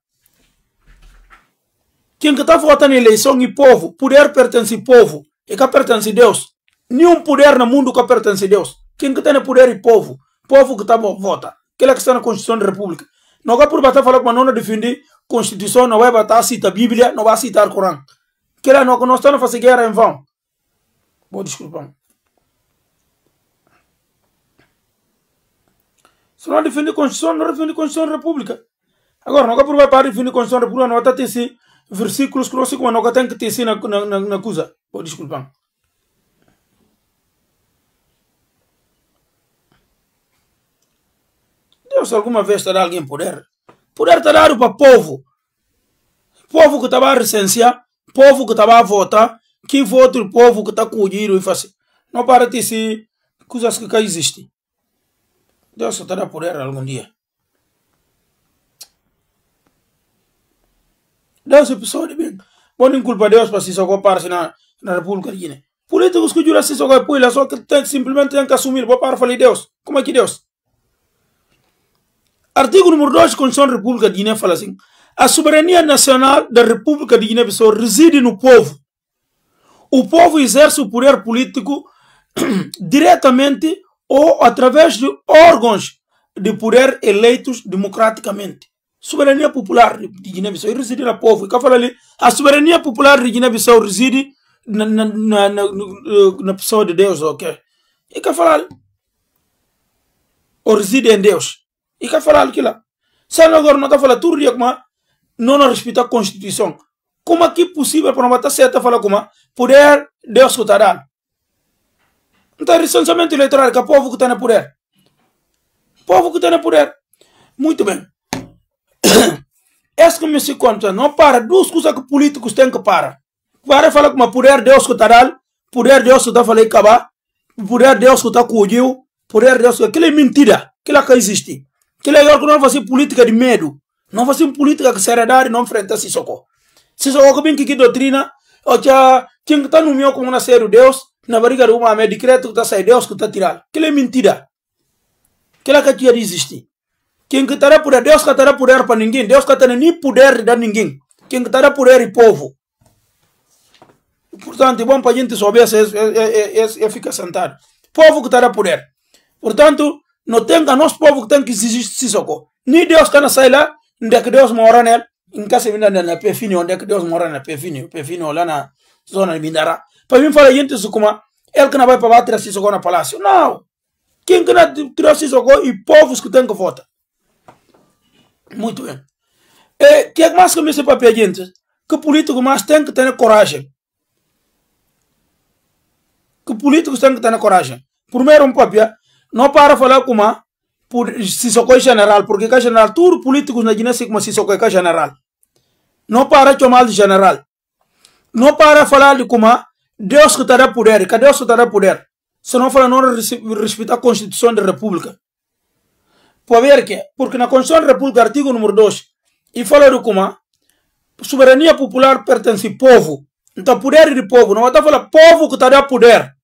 Speaker 1: Quem está votando na eleição é povo. Poder pertence ao povo. E que pertence a Deus. Nenhum poder no mundo que pertence a Deus. Quem que tem poder é povo. Povo que está vota. Aquela que está na Constituição da República. Não é por bater falar como não defende Constituição não vai botar, cita a Bíblia, não vai citar o Corão. Que lá não, conosco não a fazer guerra em vão. Vou desculpar. Se não defender a Constituição, não defende a Constituição da República. Agora, não vai para defender a Constituição da República, não vai ter versículos que não sei como, não tem que ter na, na, na, na coisa. Vou desculpar. Deus alguma vez terá alguém poder poder está dado para o povo. Povo que estava a recensear, povo que estava a votar, que voto o povo que está a colhido e fazer. Não para de se coisas que cá existem. Deus estará por poder algum dia. Deus é pessoa de bem. Bom, não culpa Deus para se socorrer para na, na República de Guiné. Políticos que juram se socorrer, pois eles só que tem, simplesmente têm que assumir. Vou para falar de Deus. Como é que Deus? Artigo número 2 da Constituição da República de Guiné fala assim: a soberania nacional da República de Guiné-Bissau reside no povo. O povo exerce o poder político diretamente ou através de órgãos de poder eleitos democraticamente. Soberania popular de Guiné-Bissau reside no povo. E cá fala ali: a soberania popular de Guiné-Bissau reside na, na, na, na, pessoa de Deus, ok? E cá fala ali: ou reside em Deus e falar aquilo lá, sana agora não está falando tudo dia como não respeita a constituição como é que é possível para uma certa falar como poder Deus escutará então recenseamento eleitoral que o povo que está no poder povo que está no poder muito bem essa me se conta não para duas coisas que políticos têm que parar para falar como poder Deus escutará poder Deus que está falando acabar poder Deus que está cuidiu poder Deus que aquilo é mentira aquilo que existe que legal que não fazemos política de medo. Não fazemos política de seriedade, não enfrentar Se Sissoko bem que que doutrina, ou já, quem está no meu como nascer o Deus, na barriga do homem, é decreto que está sair Deus que está tirado. Que é mentira. Que é que tinha existir. Quem que terá poder, Deus que terá poder para ninguém. Deus que terá nem poder de ninguém. Quem que terá poder é povo. Portanto, é bom para a gente souber, se, é, é, é, é, fica sentado. Povo que terá poder. Portanto, não notenga nosso povo que tem que exigir Sissoko. Ni Deus kana sai lá, onde que Deus mora nele. Nka se vinda na pefini, onde que Deus mora na pefini, pefini lá na zona de Mindara. Para mim fala gente isso como ele que não vai para se Sissoko na palácio. Não. Quem que não se Sissoko e povos que tem que votar. Muito bem. E que mais que me sepa para gente? Que político mais tem que ter coragem. Que político tem que ter coragem. Primeiro um papel ¿eh? não para falar com a por Sissoko é general, porque é general, tudo político na Guiné se como Sissoko é general. Não para chamar de general. Não para falar de como Deus que dará poder, que Deus que dará poder. Se não falar, não respeitar a Constituição da República. Por ver que, porque na Constituição da República, artigo número 2, e fala de como soberania popular pertence ao povo. Então, poder de povo, não está falar povo que dará poder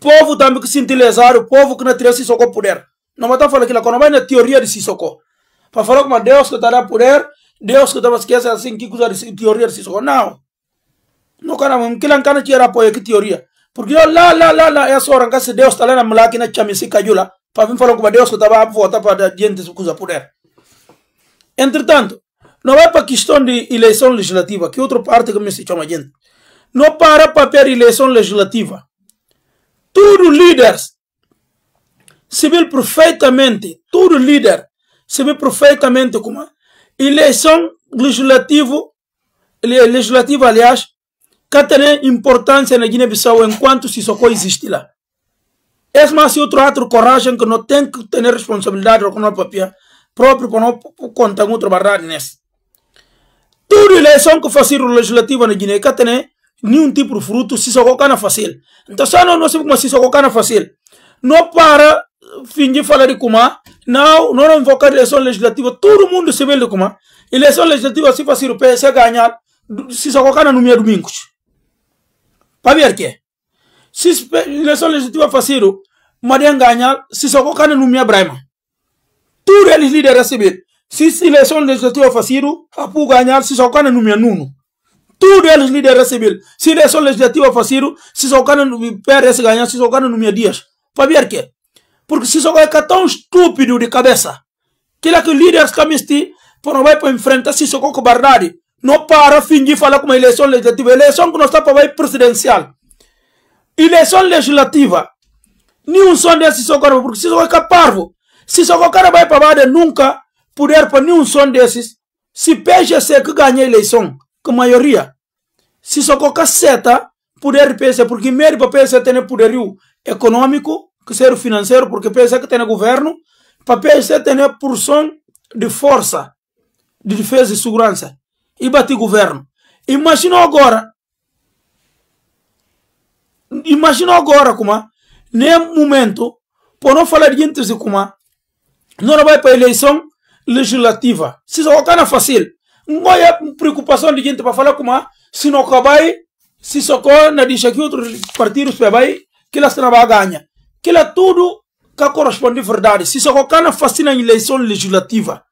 Speaker 1: povo também que sintilizar, o povo que não teria Sissoko poder. Não está falando aquilo, não vai na teoria de Sissoko. Para falar como Deus que está poder, Deus que estava esquece assim, que usa teoria de Sissoko. Não. Não, cara, que lá não tinha apoio que teoria. Porque lá, lá, lá, lá, essa é hora se Deus está lá na Malaki, na Chamisi, caiu lá. Para vir falar como Deus que estava a votar para diante que usa poder. Entretanto, não é para questão de eleição legislativa, que outra parte que me se chama gente. Não para para ter eleição legislativa. Todo líder se vê perfeitamente, todo líder se vê perfeitamente como eleição legislativo, é legislativa, aliás, que tem importância na Guiné-Bissau enquanto se só existe lá. Esse é mais assim outro ato coragem que não tem que ter responsabilidade com o papel próprio para não contar com trabalhar nesse. Né? Toda eleição que o legislativo na Guiné, que tem nenhum tipo de fruto se só colocar na facil. Então, só não, não sei como é se só colocar na facil. Não para fingir falar de Kuma, não, não invocar eleição legislativa, todo mundo se vê de Kuma. Eleição legislativa se fazer o PS ganhar, se só colocar na número domingos. Para ver que é. se eleição legislativa fazer o Marian ganhar, se só colocar na número Brahma. Tudo eles líderes vê Se eleição legislativa fazer o Apu ganhar, se só colocar na número Nuno. Tudo eles líderes civil. Se eleição legislativa facido, se só no PRS ganhar, se socaram no Minha Dias. Para ver quê? Porque se o cara é tão estúpido de cabeça. Que lá é que líderes líder camisti, para vai para enfrentar se socaram o verdade. Não para fingir falar com uma eleição legislativa. Eleição que nós está para presidencial. Eleição legislativa. Nenhum som desse cara porque se socaram o é parvo. Se o cara vai para nunca puder para nenhum som desses. Se PGC que ganha a eleição, que maioria. Se só colocar seta, poder pensa, porque primeiro para pensar tem poder econômico, que ser financeiro, porque pensa que tem governo, para pensar tem porção de força, de defesa e segurança, e bater governo. Imagina agora, imagina agora como, nem momento, por não falar de de como, não vai para a eleição legislativa. Se só colocar na fácil, não é preocupação de gente para falar como ah, se não acabar, se socorre, na deixa que outros partidos pegai, que elas vai ganhar, Que lá tudo que corresponde verdade. Se socorre, não fascina a eleição legislativa.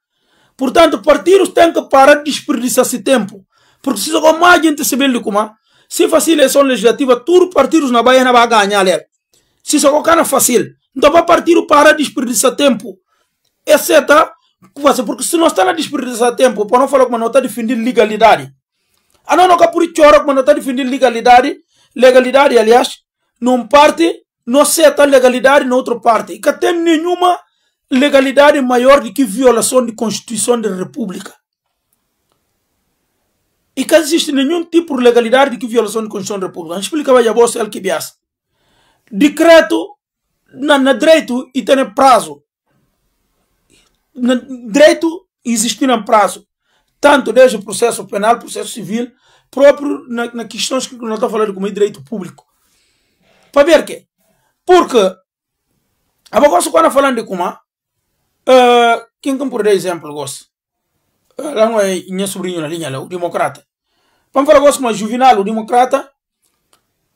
Speaker 1: Portanto, partidos têm que parar de desperdiçar esse tempo. Porque se socorre, mais gente se vende como ah, se faz eleição legislativa, tudo partidos na Bahia não vai ganhar. Né? Se socorre, não é fácil. Então, para partido parar de desperdiçar tempo. Exceto porque se nós tá estamos tá ah, a desperdiçar tempo, para não falar que estamos a defender legalidade. A não nunca por chora que estamos tá a defender legalidade, legalidade, aliás, num parte, não aceita legalidade na outra parte. E que tem nenhuma legalidade maior do que violação de Constituição da República. E que existe nenhum tipo de legalidade de que violação de Constituição da República. Explicava a você, Alquibias. Decreto, na, na direito, e tem prazo direito existir prazo, tanto desde o processo penal, processo civil, próprio na, na questões que nós estamos falando como direito público. Para ver que? Porque, agora quando falando de como, uh, eh, quem que por exemplo, gosto, eh, lá não é minha sobrinha na linha, lá, o democrata. Vamos falar gosto como juvenal, o democrata,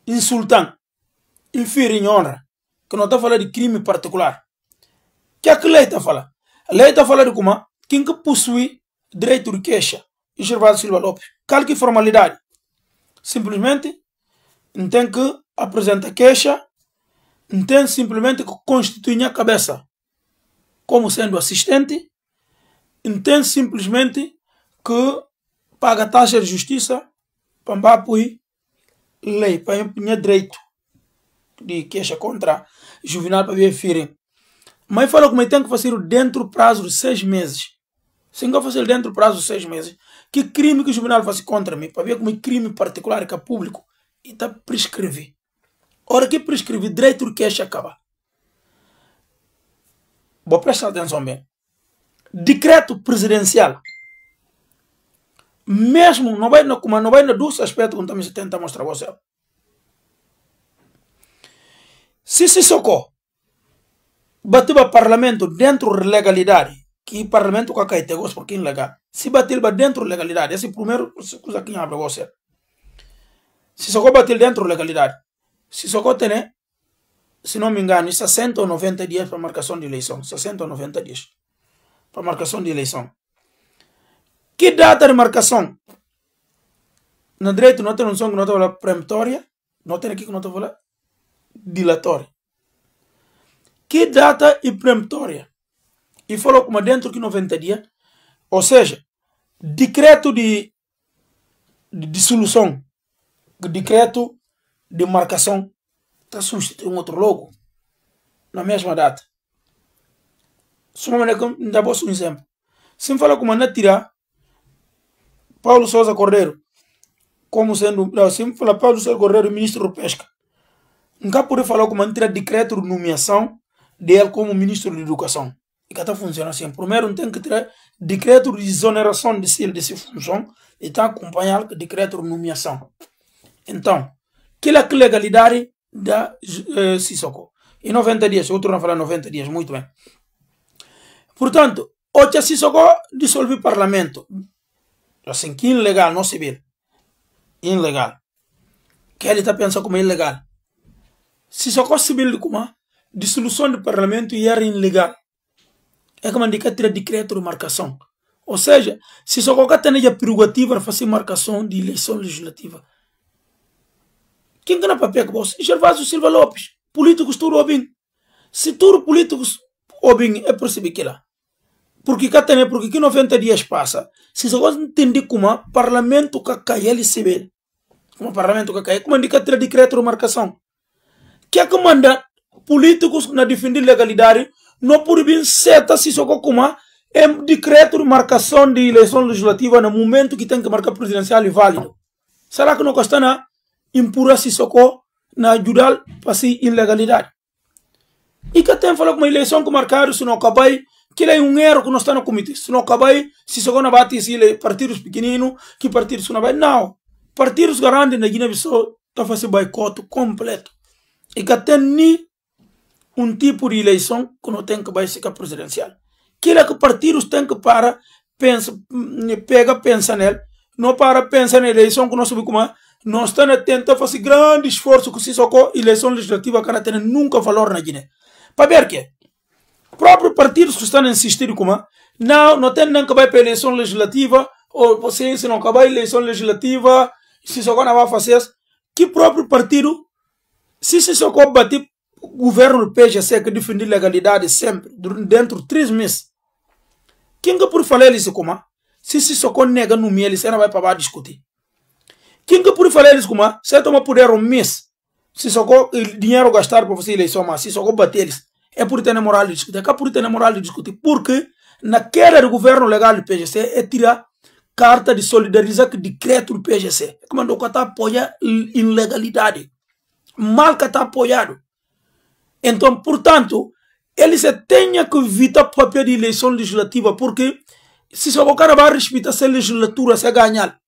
Speaker 1: insultando, inferior em honra, que não está falando de crime particular. Que é que lei está falando? Lei está falando como quem que possui direito de queixa, e Gervásio Silva Lopes. Qualquer formalidade. Simplesmente, tem que apresentar queixa, tem simplesmente que constituir a cabeça como sendo assistente, tem simplesmente que paga taxa de justiça para apoiar lei, para empenhar direito de queixa contra juvenal para ver firme mas fala como tem que fazer dentro do prazo de seis meses. Se não fazer dentro do prazo de seis meses, que crime que o juvenal faz contra mim? Para ver como é crime particular que é público. E está prescrevi. Ora que prescrevi, direito do queixa acaba. Vou prestar atenção bem. Decreto presidencial. Mesmo, não vai na, não vai na dos aspectos que estamos tentando mostrar a você. Se se socorro, batuba parlamento dentro da legalidade, que parlamento caca e tegos porque ilegal. Se batilba dentro da legalidade, esse primeiro coisa que abre você. Se só bater dentro da legalidade, se só tem, se não me engano, 60 ou 90 dias para marcação de eleição, 60 ou 90 dias para marcação de eleição. Que data de marcação? Na direito não tem som que não está preemptória, não tem aqui que não está dilatória que data e peremptória. E falou como dentro de 90 dias, ou seja, decreto de, de dissolução, decreto de marcação, está substituindo um outro logo, na mesma data. Só uma maneira que dá um exemplo. Se falar como não tirar, Paulo Souza Cordeiro, como sendo, não, se falar Paulo Souza Cordeiro, ministro da Pesca, nunca poderia falar como não tirar decreto de nomeação dele como ministro da Educação. E que está funcionando assim. Primeiro, tem que ter decreto de exoneração de seu, de sua função e está acompanhado decreto de nomeação. Então, que é que legalidade da eh, Sissoko. E 90 dias, outro não fala 90 dias, muito bem. Portanto, hoje a Sissoko dissolve o parlamento. Assim, que ilegal, não civil. Ilegal. Que ele está pensando como ilegal. Sissoko civil de como? dissolução do parlamento e era ilegal. É que mandei tirar decreto de marcação. Ou seja, se só qualquer tem a prerrogativa para fazer marcação de eleição legislativa. Quem que na papel que você? Gervásio Silva Lopes, políticos tudo ouvem. Se tudo políticos ouvem, é perceber que lá. Porque cá também, porque que 90 dias passa. Se só entender como o parlamento que cai LCB, é como o parlamento que cai, é como indica tirar decreto de marcação. Quem é que manda políticos na defender legalidade, não por bem certa se só como é um decreto de marcação de eleição legislativa no momento que tem que marcar presidencial e válido. Será que não custa na impura se só na ajudar para se ilegalidade? E que tem falado com uma eleição que marcaram se não acabar que é um erro que não está no comitê. Se não acabar, se só não bate se é partidos pequeninos, que partidos não vai. Não. Partidos grandes na Guiné-Bissau estão fazendo boicote completo. E que até nem um tipo de eleição que não tem que baixar presidencial. Aquilo é que partidos têm que para, pensa, mm, eh, pega, pensa nele, não para, pensar na eleição que nós sabemos como nós estamos tentando fazer grande esforço que se a eleição legislativa que não tem nunca valor na Guiné. Para ver que próprio partido que estão insistindo como não, não tem nem que vai para eleição legislativa, ou você, se não acabar a eleição legislativa, se socorre não vai fazer isso, que próprio partido, se se socorre bater o governo do PGC é que defende legalidade sempre, dentro de três meses. Quem que por falar isso como? Se se socorro nega no meio, você não vai para discutir. Quem que por falar isso como? Você toma poder um mês. Se socorro dinheiro gastar para você eleição, mas se socorro bater eles. É por ter moral de discutir. É, é por ter moral de discutir. Porque na queda do governo legal do PGC é tirar carta de solidariedade que decreto do PGC. Como é não está apoiando ilegalidade. Mal que está apoiado. Então, portanto, se tenha que evitar papel de eleição legislativa, porque se o cara vai respeitar essa legislatura, se ganhar.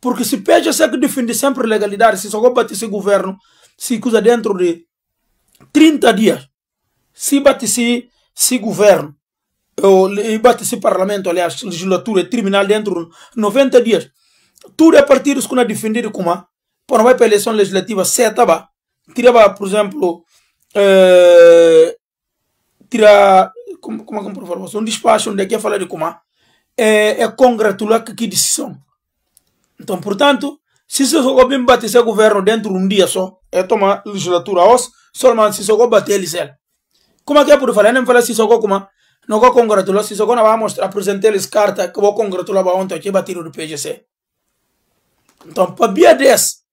Speaker 1: Porque se pede, se que defende sempre legalidade, se só bate esse governo, se cusa dentro de 30 dias, se bate esse, se governo, ou bate esse parlamento, aliás, legislatura e tribunal dentro de 90 dias, tudo é partido que não defendido como, para não vai para a eleição legislativa, seta, tirava, por exemplo, eh, tira tirar como, como é que me Um despacho onde é que é falar de como eh, é, é congratular que, que decisão. Então, portanto, se se só bem bater esse governo dentro de um dia só, é tomar legislatura hoje somente se só bater eles ele. Como é que é por falar? não falar se só como não vou congratular, se só não vai mostrar, apresentar eles carta que vou congratular para ontem que bateram do PGC. Então, para dia 10,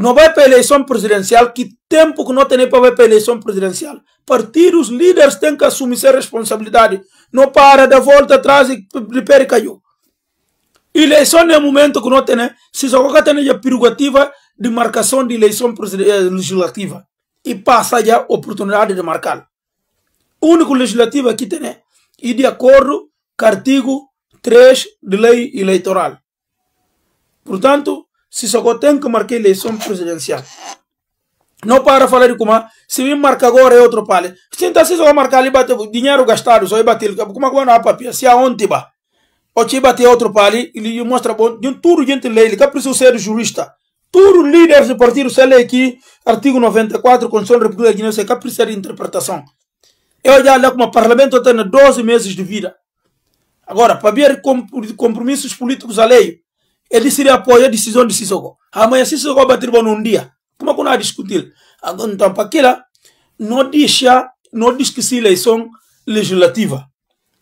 Speaker 1: não vai para a eleição presidencial, que tempo que não tem para ir para a eleição presidencial. Partidos, líderes têm que assumir essa responsabilidade. Não para, de volta atrás e repere caiu. Eleição é um momento que não tem, se só que tem a prerrogativa de marcação de eleição eh, legislativa e passa já a oportunidade de marcar. O único legislativo que tem e de acordo com o artigo 3 da lei eleitoral. Portanto, se só tem que marcar eleição presidencial. Não para falar de como, se me marca agora é outro palha. Se então se só marcar ali, bate, dinheiro gastado, só é bater, como é que não há papel? Se aonde, bah? Ou te bater outro palha, ele mostra, bom, de um tudo gente lei, ele precisa ser jurista. Tudo líder do partido, se lê aqui, artigo 94, Constituição da República de Guiné, você precisa de interpretação. Eu já lá como o parlamento tem 12 meses de vida. Agora, para ver compromissos políticos lei ele seria apoio a decisão de Sisoko hamaya como é que nós discutir ntampakila não deixa não discutir eleição legislativa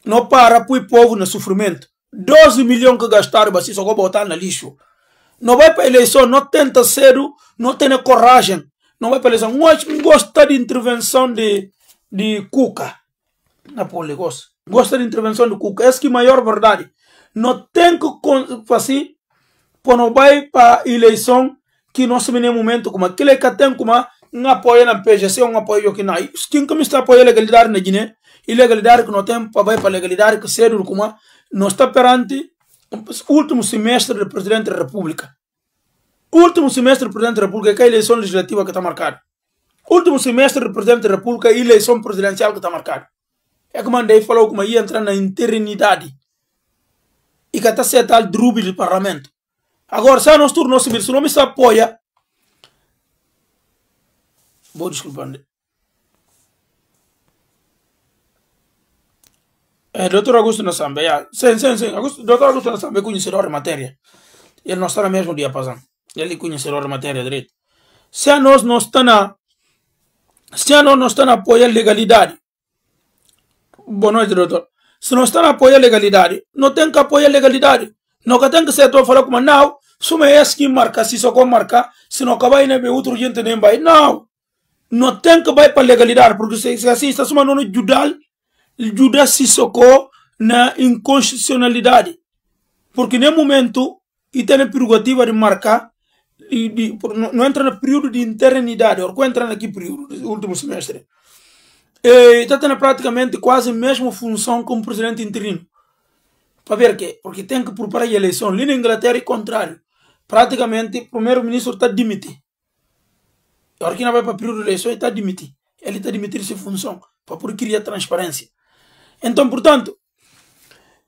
Speaker 1: não para o povo no sofrimento 12 milhões que gastaram para Sisoko botar na lixo não vai para eleição não tenta cedo não tem coragem não vai para eleição não gosta de intervenção de de Cuca na Poligos gosta de intervenção de Cuca essa é a maior verdade não tem que fazer quando vai para eleição, que nós menino momento como aquele que tem como um apoio na PGC, um apoio que não. Quem que está apoiando a legalidade na Guiné, ilegalidade que não tem para vai para legalidade que ser como nós está perante o último semestre do presidente da República. O último semestre do presidente da República, é a eleição legislativa que está marcada. O último semestre do presidente da República, é a eleição presidencial que está marcada. É como andei falou como ia entrar na interinidade. E que está certo tal drúbio do parlamento. Agora, se a nós turma não se o nome se apoia. Vou desculpando. É, eh, doutor Augusto Nassambe, yeah. sim, sim, sim. Augusto, doutor Augusto Nassambe é conhecedor de matéria. Ele não está no mesmo dia passando. Ele é a matéria direito. Se a nós não está na. Se a nós não está na apoia a legalidade. Boa noite, doutor. Se não está na apoia a legalidade, não tem que apoiar a legalidade. Não tem que ser a tua falar como não suma eski marka siso marca. marka sino kabai ne be utru gente nem vai. não no tem que vai para legalidade porque se, se assim está suma no judal juda siso ko na inconstitucionalidade porque no momento e tem a prerrogativa de marcar de, não, entra no período de internidade ou entra naquele período do último semestre eh, está tendo praticamente quase a mesma função como presidente interino para ver que porque tem que preparar a eleição ali na Inglaterra é contrário praticamente o primeiro-ministro está demitido. A Orquina vai para a período de eleições e está demitido. Ele está demitindo sua função para por criar transparência. Então, portanto,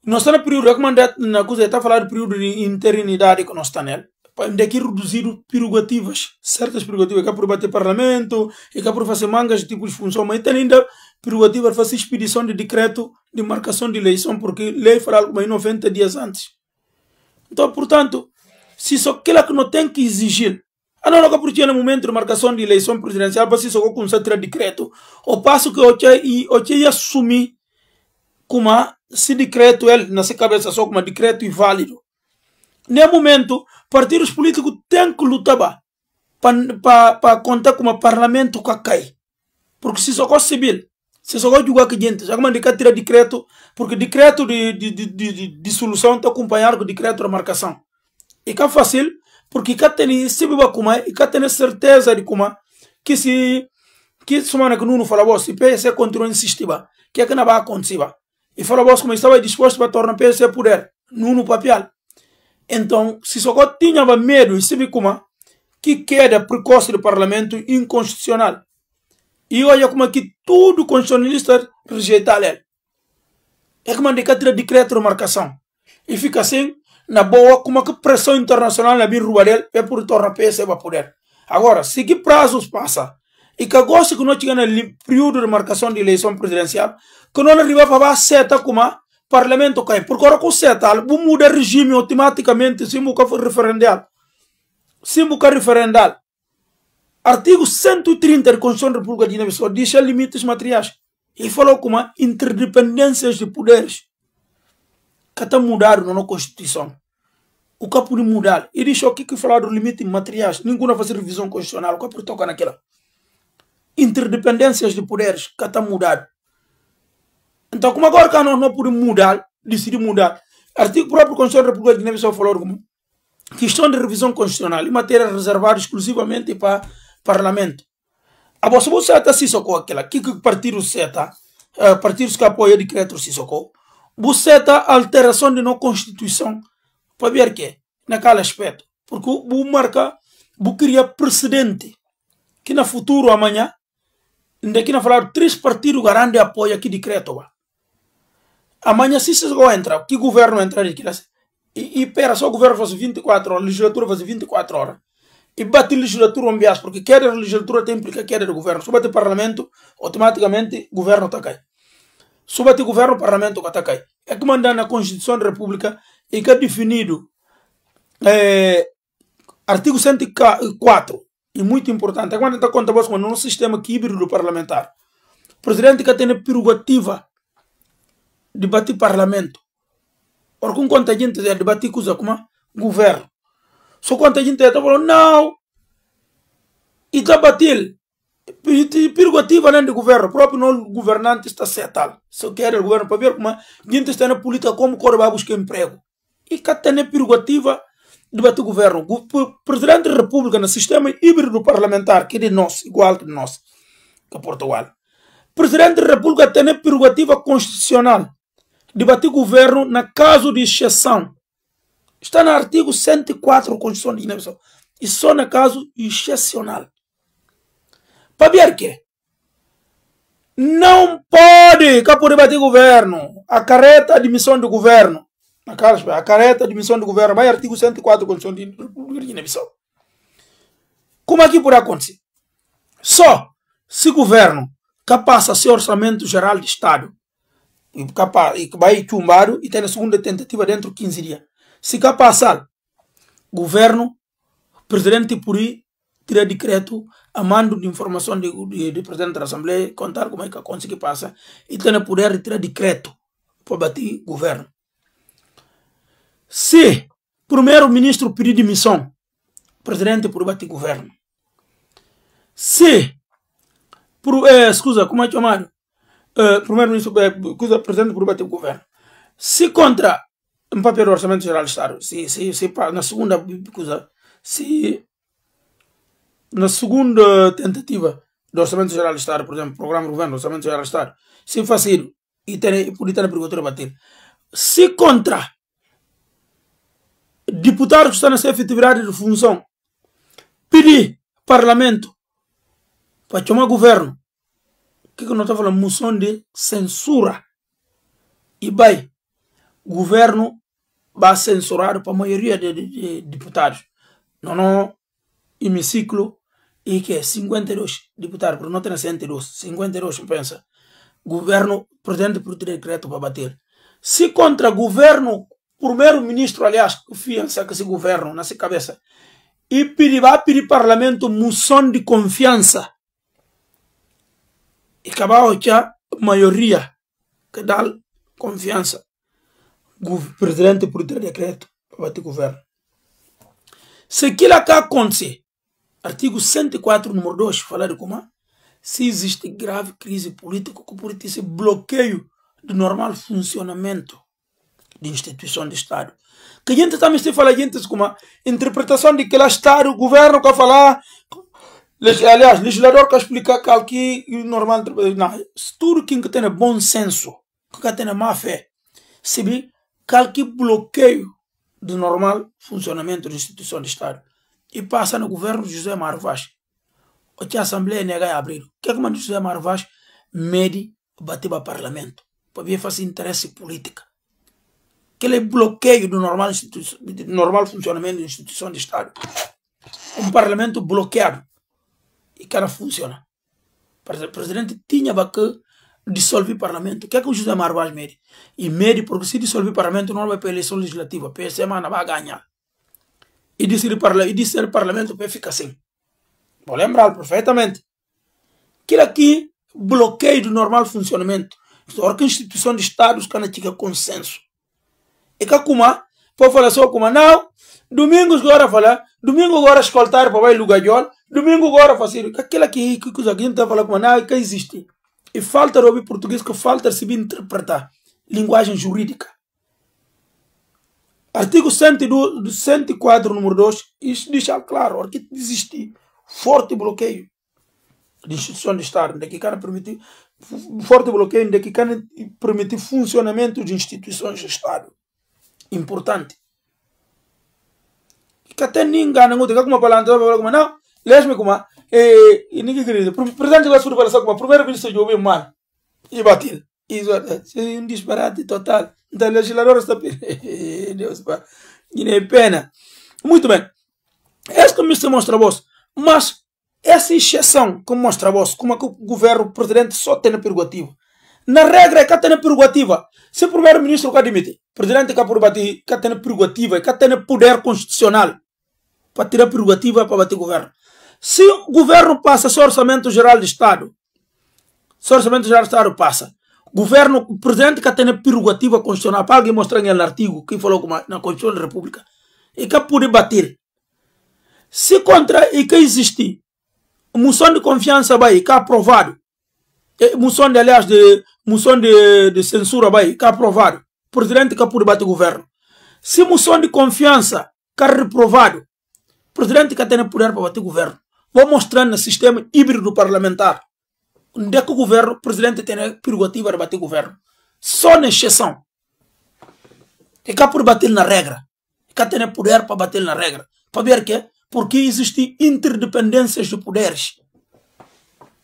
Speaker 1: nós estamos no período, é na coisa está a falar período de interinidade que nós estamos tá nele. Ainda que reduzir prerrogativas, certas prerrogativas, que é por bater parlamento, e que é por fazer mangas de tipo de função, mas tem ainda prerrogativas para fazer expedição de decreto de marcação de eleição, porque lei fará mais 90 dias antes. Então, portanto, se Sisokila que não tem que exigir. A não porque no momento de marcação de eleição presidencial, para só com certo decreto, o passo que eu ia assumir como se decreto, ele, na sua cabeça só como decreto e válido. Nesse momento, partidos políticos têm que lutar para contar com o parlamento que cai. Porque se Sisoko civil, Sisoko julga que gente, já como decreto decreto, porque decreto de, de, de, de, de está acompanhado com decreto de marcação e que é fácil, porque que tem se beba kuma e que tem certeza de kuma que se que semana que não fala você PC continua insistiba que é que não vai acontecer e fala você como estava disposto para tornar PC poder não papel então se só tinha medo e se kuma que queda precoce do parlamento inconstitucional e olha como que tudo constitucionalista rejeita ele é que manda que decreto de marcação e fica assim na boa como que pressão internacional na vir dele é por tornar PS para poder. Agora, se que prazos passa e que se que não tinha no período de marcação de eleição presidencial, que não arriva para a seta como parlamento cai. Porque agora com seta, vamos mudar regime automaticamente se nunca for referendal. Se nunca referendal. Artigo 130 da Constituição da República de guiné diz limites materiais. E falou como interdependências de poderes que está mudado na Constituição o capo de mudar. E diz aqui que falar do limite de materiais, ninguém vai fazer revisão constitucional, o capo toca naquela. Interdependências de poderes que está mudado. Então, como agora que nós não podemos mudar, decidir mudar, artigo próprio Constituição da República de Guiné-Bissau falou como questão de revisão constitucional em matéria reservada exclusivamente para parlamento. A bolsa bolsa está se socou aquela, que que partido seta, partidos que apoiam o decreto se socou, você alteração de não constituição para ver que, naquele aspecto. Porque o marca, o cria precedente. Que no futuro, amanhã, ainda que não falar três partidos grande apoio aqui de Cretoba. Amanhã, se vocês vão entrar, que governo entrar aqui? E, e pera, só o governo faz 24 horas, a legislatura faz 24 horas. E bate a legislatura um bias, porque quer a legislatura tem implica quer o governo. Se bate o parlamento, automaticamente o governo está caindo. Se bate o governo, o parlamento está caindo. É que manda na Constituição da República e que é definido é, artigo 104, e muito importante, é quando está conta com o nosso sistema híbrido parlamentar. O presidente que tem a prerrogativa de debater parlamento. Ora, com conta a gente é de debater coisa como governo. Só quanta gente é? está então, falando, não, e está batendo prerrogativa além né, do governo, próprio não governante está certo ser Só quer o governo para ver como a gente está na política, como o vai buscar emprego e que tem a prerrogativa do bater governo. O presidente da República no sistema híbrido parlamentar, que é de nós, igual que de nós, que é Portugal. O presidente da República tem a prerrogativa constitucional de bater governo na caso de exceção. Está no artigo 104 da Constituição de guiné E só no caso excepcional. Para ver que não pode que é por bater governo, acarreta a missão do governo. A CARSP, acarreta a admissão do governo vai artigo 104 da Constituição de Guiné-Bissau. Como é que poderá acontecer? Só se governo capaz a seu orçamento geral de Estado capaz, e vai chumbar e tem a segunda tentativa dentro de 15 dias. Se capaz governo, presidente Puri tira decreto a mando de informação do presidente da Assembleia, contar como é que acontece consegue passa e tem a poder tirar decreto para bater governo. Se primeiro-ministro pedir demissão, presidente presidente bater governo. Se, por, eh, escusa, como é chamado? Eh, primeiro-ministro, eh, escusa, presidente bater governo. Se contra um papel do Orçamento Geral do Estado, se, se, se na segunda, escusa, se na segunda tentativa do Orçamento Geral do Estado, por exemplo, Programa do Governo, Orçamento Geral do Estado, se fazer e, ter, e poder ter a pergunta bater. Se contra deputados que estão sua efetividade de função, pedir parlamento para chamar governo, que é que nós estamos falando? Moção de censura. E vai, governo vai censurar para a maioria de, de, de deputados. Não, não, hemiciclo, e que é 52 deputados, porque não tem 102, 52, pensa. Governo, presidente por decreto para bater. Se contra governo primeiro-ministro, aliás, confiança que se governo na sua cabeça, e pedir, para o parlamento moção de confiança. E acabou que a maioria que dá confiança. O presidente por ter decreto para ter governo. Se aquilo que acontece, artigo 104, número 2, falar de como se existe grave crise política, que por isso bloqueio do normal funcionamento de instituição de Estado. Que a gente também se fala, a gente com uma interpretação de que lá está o governo que a falar, aliás, legislador que explica que é o normal, não, tudo que tem bom senso, que tem má fé, se bem que bloqueio do normal funcionamento da instituição de Estado. E passa no governo José Marvaz. O que a Assembleia nega a abrir? O que é que manda José Marvaz mede bater para o parlamento? Para ver fazer interesse política aquele bloqueio do normal, do normal funcionamento da instituição de Estado. Um parlamento bloqueado. E que ela funciona. O presidente tinha que dissolver o parlamento. O que é que o José Mário Vaz mede? E mede porque se dissolver o parlamento não vai para a eleição legislativa. A PSM não vai ganhar. E disse o parlamento para ficar assim. Vou lembrar perfeitamente. Aquilo aqui bloqueio do normal funcionamento. A instituição de Estado, os caras consenso e kakuma, kuma para falar só kuma não domingo agora falar domingo agora escoltar para vai lugar domingo agora fazer aquela que que os que está falar kuma não que existe e falta ouvir português que falta se interpretar linguagem jurídica Artigo 102, 104, número 2, isso deixa claro que existe forte bloqueio de instituição de Estado, de né, que cara permitir, forte bloqueio de né, que cara permitir funcionamento de instituições de Estado importante que ninguém kate ningana nguti ka kuma palanta va kuma na leswi kuma eh ni ki kiri presidente va suru pala kuma primeiro ministro João mal. e batil isso é eh, um disparate total da legislador está Deus pá é pena muito bem esse que ministro mostra vos mas essa exceção que mostra vos como é que o governo presidente só tem na prerrogativa na regra é que tem prerrogativa. Se o primeiro-ministro quer demitir, o presidente quer aprovati, que tem prerrogativa, que tem poder constitucional para tirar prerrogativa para bater governo. Se o governo passa seu orçamento geral do Estado, seu orçamento geral do Estado passa, governo, o presidente que tem prerrogativa constitucional, para alguém mostrar no artigo que falou na Constituição da República, e que pode bater. Se contra e que existe, moção de confiança vai, que é aprovado, eh, moção de aliás de moção de, de censura vai que aprovado presidente que por debate governo se moção de confiança que reprovado presidente que tem poder para bater governo vou mostrar no sistema híbrido parlamentar onde é que o governo o presidente tem prerrogativa para bater governo só na exceção é cá por bater na regra é cá tem poder para bater na regra para ver que porque existe interdependências de poderes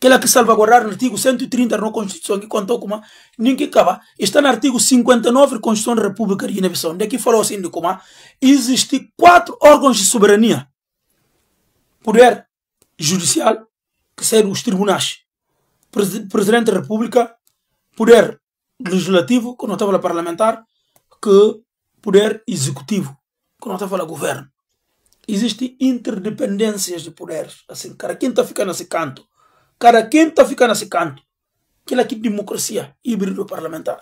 Speaker 1: ela que salvaguardar o artigo 130 da Constituição, que contou como ninguém cava, está no artigo 59 da Constituição da República de Guiné-Bissau, onde que falou assim de como existem quatro órgãos de soberania. Poder judicial, que são os tribunais. Presidente da República, poder legislativo, que não estava lá parlamentar, que poder executivo, que não estava lá governo. Existem interdependências de poderes. Assim, cara, quem está ficando nesse canto? Cada quinta fica nesse canto. Aquela que democracia híbrido parlamentar.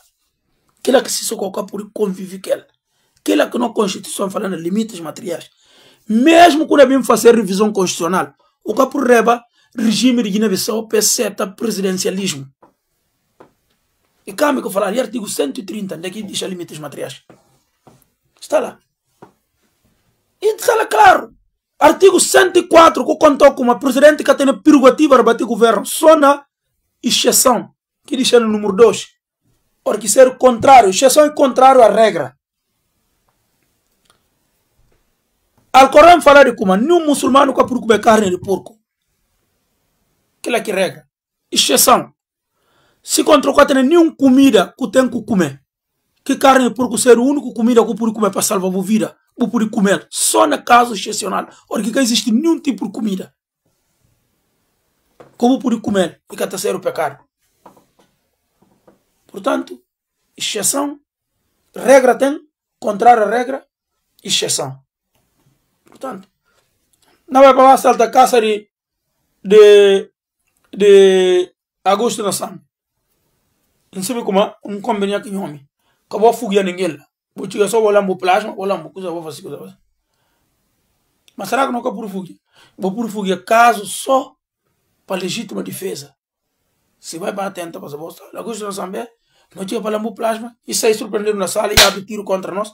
Speaker 1: Aquela que se sococa por conviver com ela. Aquela que não constituição falando limites materiais. Mesmo quando é bem fazer revisão constitucional, o capo reba regime de Guiné-Bissau peseta presidencialismo. E câmbio que eu falar, artigo 130, onde é que diz limites materiais. Está lá. E está lá claro. Artigo 104, que contou com a presidente que tem a prerrogativa de bater governo, só na exceção, que diz no número 2. Porque ser o contrário, exceção é contrário à regra. Alcorão fala de como nenhum muçulmano que comer carne de porco. Que é que regra. Exceção. Se contra o tem nenhuma comida que tem que comer, que carne de porco ser a única comida que pode comer para salvar a vida vou poder comer. Só na caso excepcional, porque não existe nenhum tipo de comida. Como poder comer e que ser o pecado. Portanto, exceção, regra tem, contrário à regra, exceção. Portanto, não vai para salta caça de, de, de Augusto Nassam. Não sei como, um é, combinado que homem. Acabou fugindo ninguém lá buchiga so wala mbu plage wala mbu kuza wafa siku zawa mas será que não por fugir vou por fugir caso só para legítima defesa se vai para atenta para bosta a coisa não sabe não tinha para mbu plage e sai surpreendendo na sala e abre tiro contra nós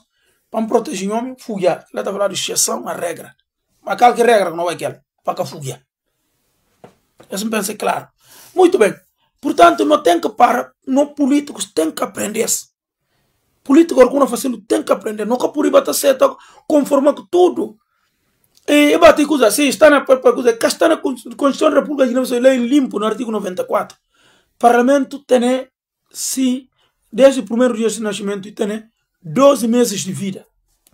Speaker 1: para proteger o homem fugir ele está falando exceção a regra mas qual regra não é aquela para fugiar eu pensa pensei claro muito bem portanto não tem que parar não políticos têm que aprender -se político alguma fazendo tem que aprender nunca por iba tá certo conformar com tudo e bate coisa assim está na coisa que está na constituição da república de Guiné lei limpo no artigo 94 parlamento tem se desde o primeiro dia de nascimento tem 12 meses de vida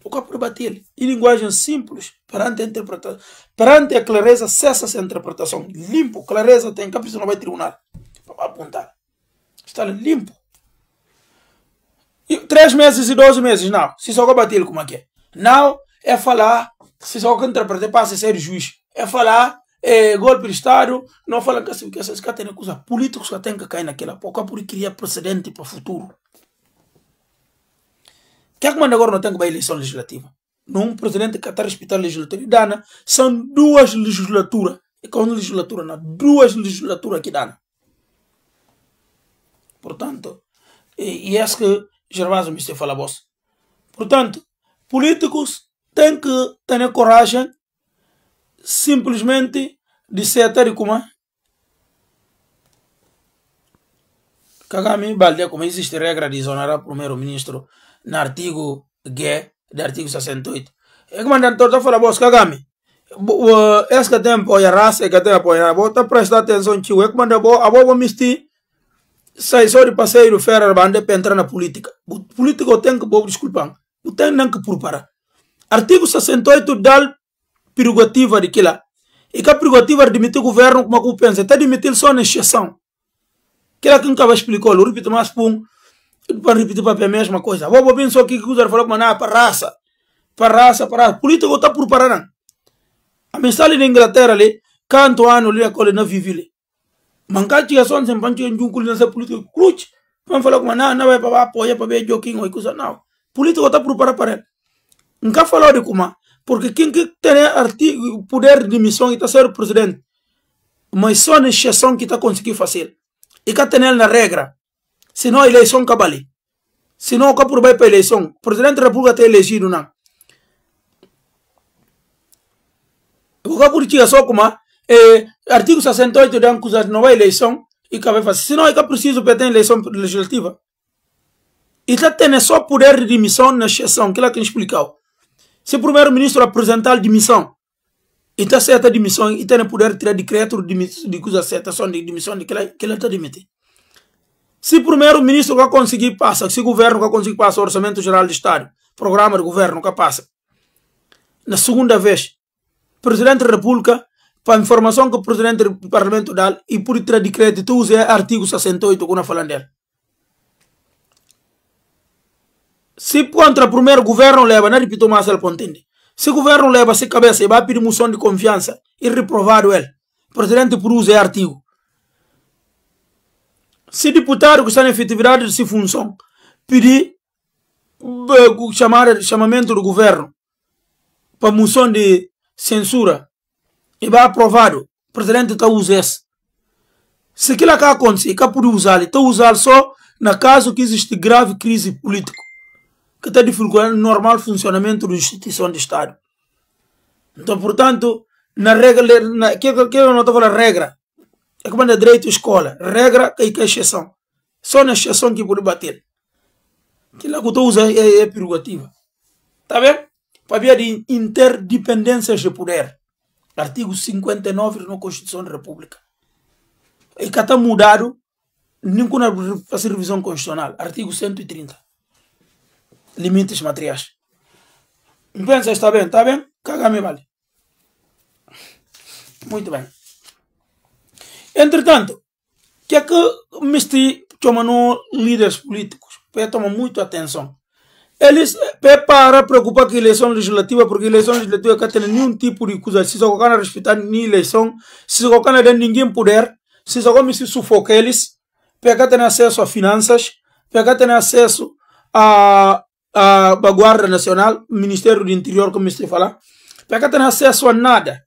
Speaker 1: o corpo ele em linguagem simples perante a interpretação perante a clareza cessa essa interpretação limpo clareza tem capítulo não vai tribunal para apontar está limpo 3 meses e 12 meses, não. Se só bater como é que é. Não é falar, se só interpretar passa a ser juiz. É falar é, golpe de Estado, não fala que assim, esses caras têm coisa política, que tem que cair naquela época porque cria precedente para o futuro. Que é que manda agora não tem que vai eleição legislativa? Num presidente que está respeitando a legislatura dana, são duas legislaturas. E com legislatura, não, duas legislaturas que dana. Portanto, e, e acho é que Gervásio Fala Bossa. Portanto, políticos têm que ter coragem simplesmente de ser até como Kagami, Balde, como existe regra de exonerar primeiro-ministro no artigo G do artigo 68. É que mandante torta fala, boss, Kagami. esse eh, é que tem apoiar, esse é que tem apoiar, vou tá prestar atenção, tio, é que mandante, a boa, vou mistir, só de passeio ferro bande para entrar na política. Política político tem que, vou desculpar, o tem nem que preparar. Artigo 68 dá prerrogativa de que lá. E que a prerrogativa de demitir o governo, como que pensa, Até demitir só na exceção. Que lá que nunca vai explicar, eu repito mais pum, para repetir para a mesma coisa. Vou bobinho só aqui que o Zé falou que para raça, para raça, para raça. Político está preparando. A mensagem da Inglaterra ali, canto ano ali, a colina vivi ali mankati ya sonse mpancho ya njungkuli na se politiko kuluch pamfala kuma na na wepa wapo ya pabe joking oi kusa nao politiko ta prepara para nka fala de kuma porque quem que tem arti poder de missão está ser presidente mas só na exceção que está conseguindo fazer e que tem na regra senão a eleição cabale senão o por vai para eleição presidente da república está elegido não o que de tinha só como eh, e artigo 68 da acusa de nova eleição e que vai fazer. Senão é que é preciso para ter eleição legislativa. E está tendo só poder de demissão na exceção, que lá é que explicou. Se o primeiro-ministro apresentar a demissão, e está certa demissão, e tem poder tirar decreto de, de coisa certa, só de demissão de que ele está demitido. Se o primeiro-ministro vai conseguir passar, se o governo vai conseguir passar o orçamento geral do Estado, programa de governo que passa, na segunda vez, presidente da República para informação que o presidente do parlamento dá e por de crédito, tu usa artigo 68 que nós falando dele. Se contra o primeiro governo leva, não é, repito mais ele contende. Se o governo leva a cabeça e vai pedir moção de confiança, e reprovado o Presidente por uso é artigo. Se deputado que está na efetividade de sua função pedir eh, chamar, chamamento do governo para moção de censura, e vai aprovado. O presidente está usando esse. Se aquilo que acontecer, que pode usar, está usando só na caso que existe grave crise política, que está dificultando o normal funcionamento da instituição de Estado. Então, portanto, na regra, na, que, que eu não estou falando regra, é como é direito escola, regra e que é exceção. Só na exceção que pode bater. Que lá que eu estou usando é, é, prerrogativa. Está bem? Para haver interdependências de poder. Artigo 59 da Constituição da República. E que está mudado, nenhuma fazer revisão constitucional. Artigo 130. Limites materiais. Pensa, está bem, está bem? Caga-me vale. Muito bem. Entretanto, que é que me estive chamando líderes políticos? Para tomar muito atenção eles prepara é, preocupar com a eleição legislativa, porque a eleição legislativa não tem nenhum tipo de coisa. Se só colocar respeitar nem eleição, se só não tem ninguém poder, se só como se sufoca eles, pegar tem acesso a finanças, pegar tem acesso a, a, a Guarda Nacional, Ministério do Interior, como estou falar, pegar tem acesso a nada.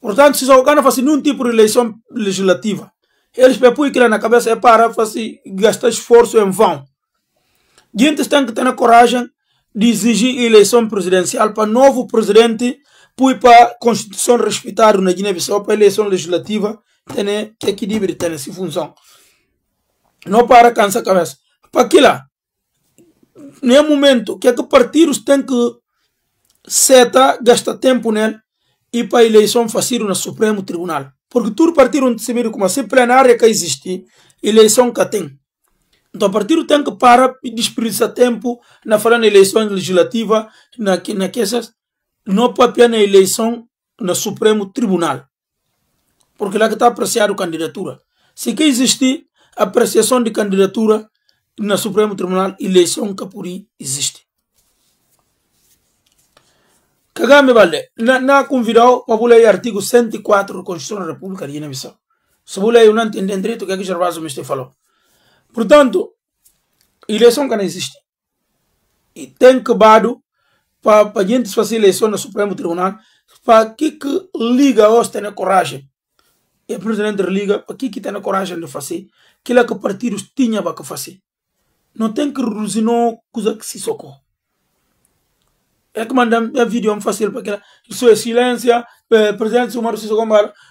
Speaker 1: Portanto, se só colocar não faz nenhum tipo de eleição legislativa, eles põem aquilo na cabeça e é para fazer gastar esforço em vão. Gente tem que ter a coragem de exigir eleição presidencial para novo presidente, pois para a Constituição respeitada na Guiné-Bissau, para a eleição legislativa, tem que equilíbrio, tem essa função. Não para cansar a cabeça. Para que lá, nem é momento que é que partidos têm que setar, gastar tempo nele e para a eleição fazer no Supremo Tribunal. Porque tudo partido onde se vira como se plenária que existe, eleição que tem. Então, o partido tem que parar e desperdiçar tempo na falar na eleição legislativa, na, na que essas, não para na eleição no Supremo Tribunal. Porque lá que está apreciado a candidatura. Se quer existir apreciação de candidatura no Supremo Tribunal, eleição Capuri existe. Cagame vale. na, convidou para ler artigo 104 da Constituição da República de Guiné-Bissau. Se você não entender direito o que é que Gervásio me falou. Portanto, eleição que é não existe. E tem que bado para a gente fazer eleição no Supremo Tribunal, para que que liga hoje tem coragem. E a presidente liga, para que que tenha coragem de fazer aquilo que partidos tinha para fazer. Não tem que reluzinar coisa que se socorre. É que mandam é vídeo é fácil para aquela. É Sua excelência, presidente Sumar Sissoko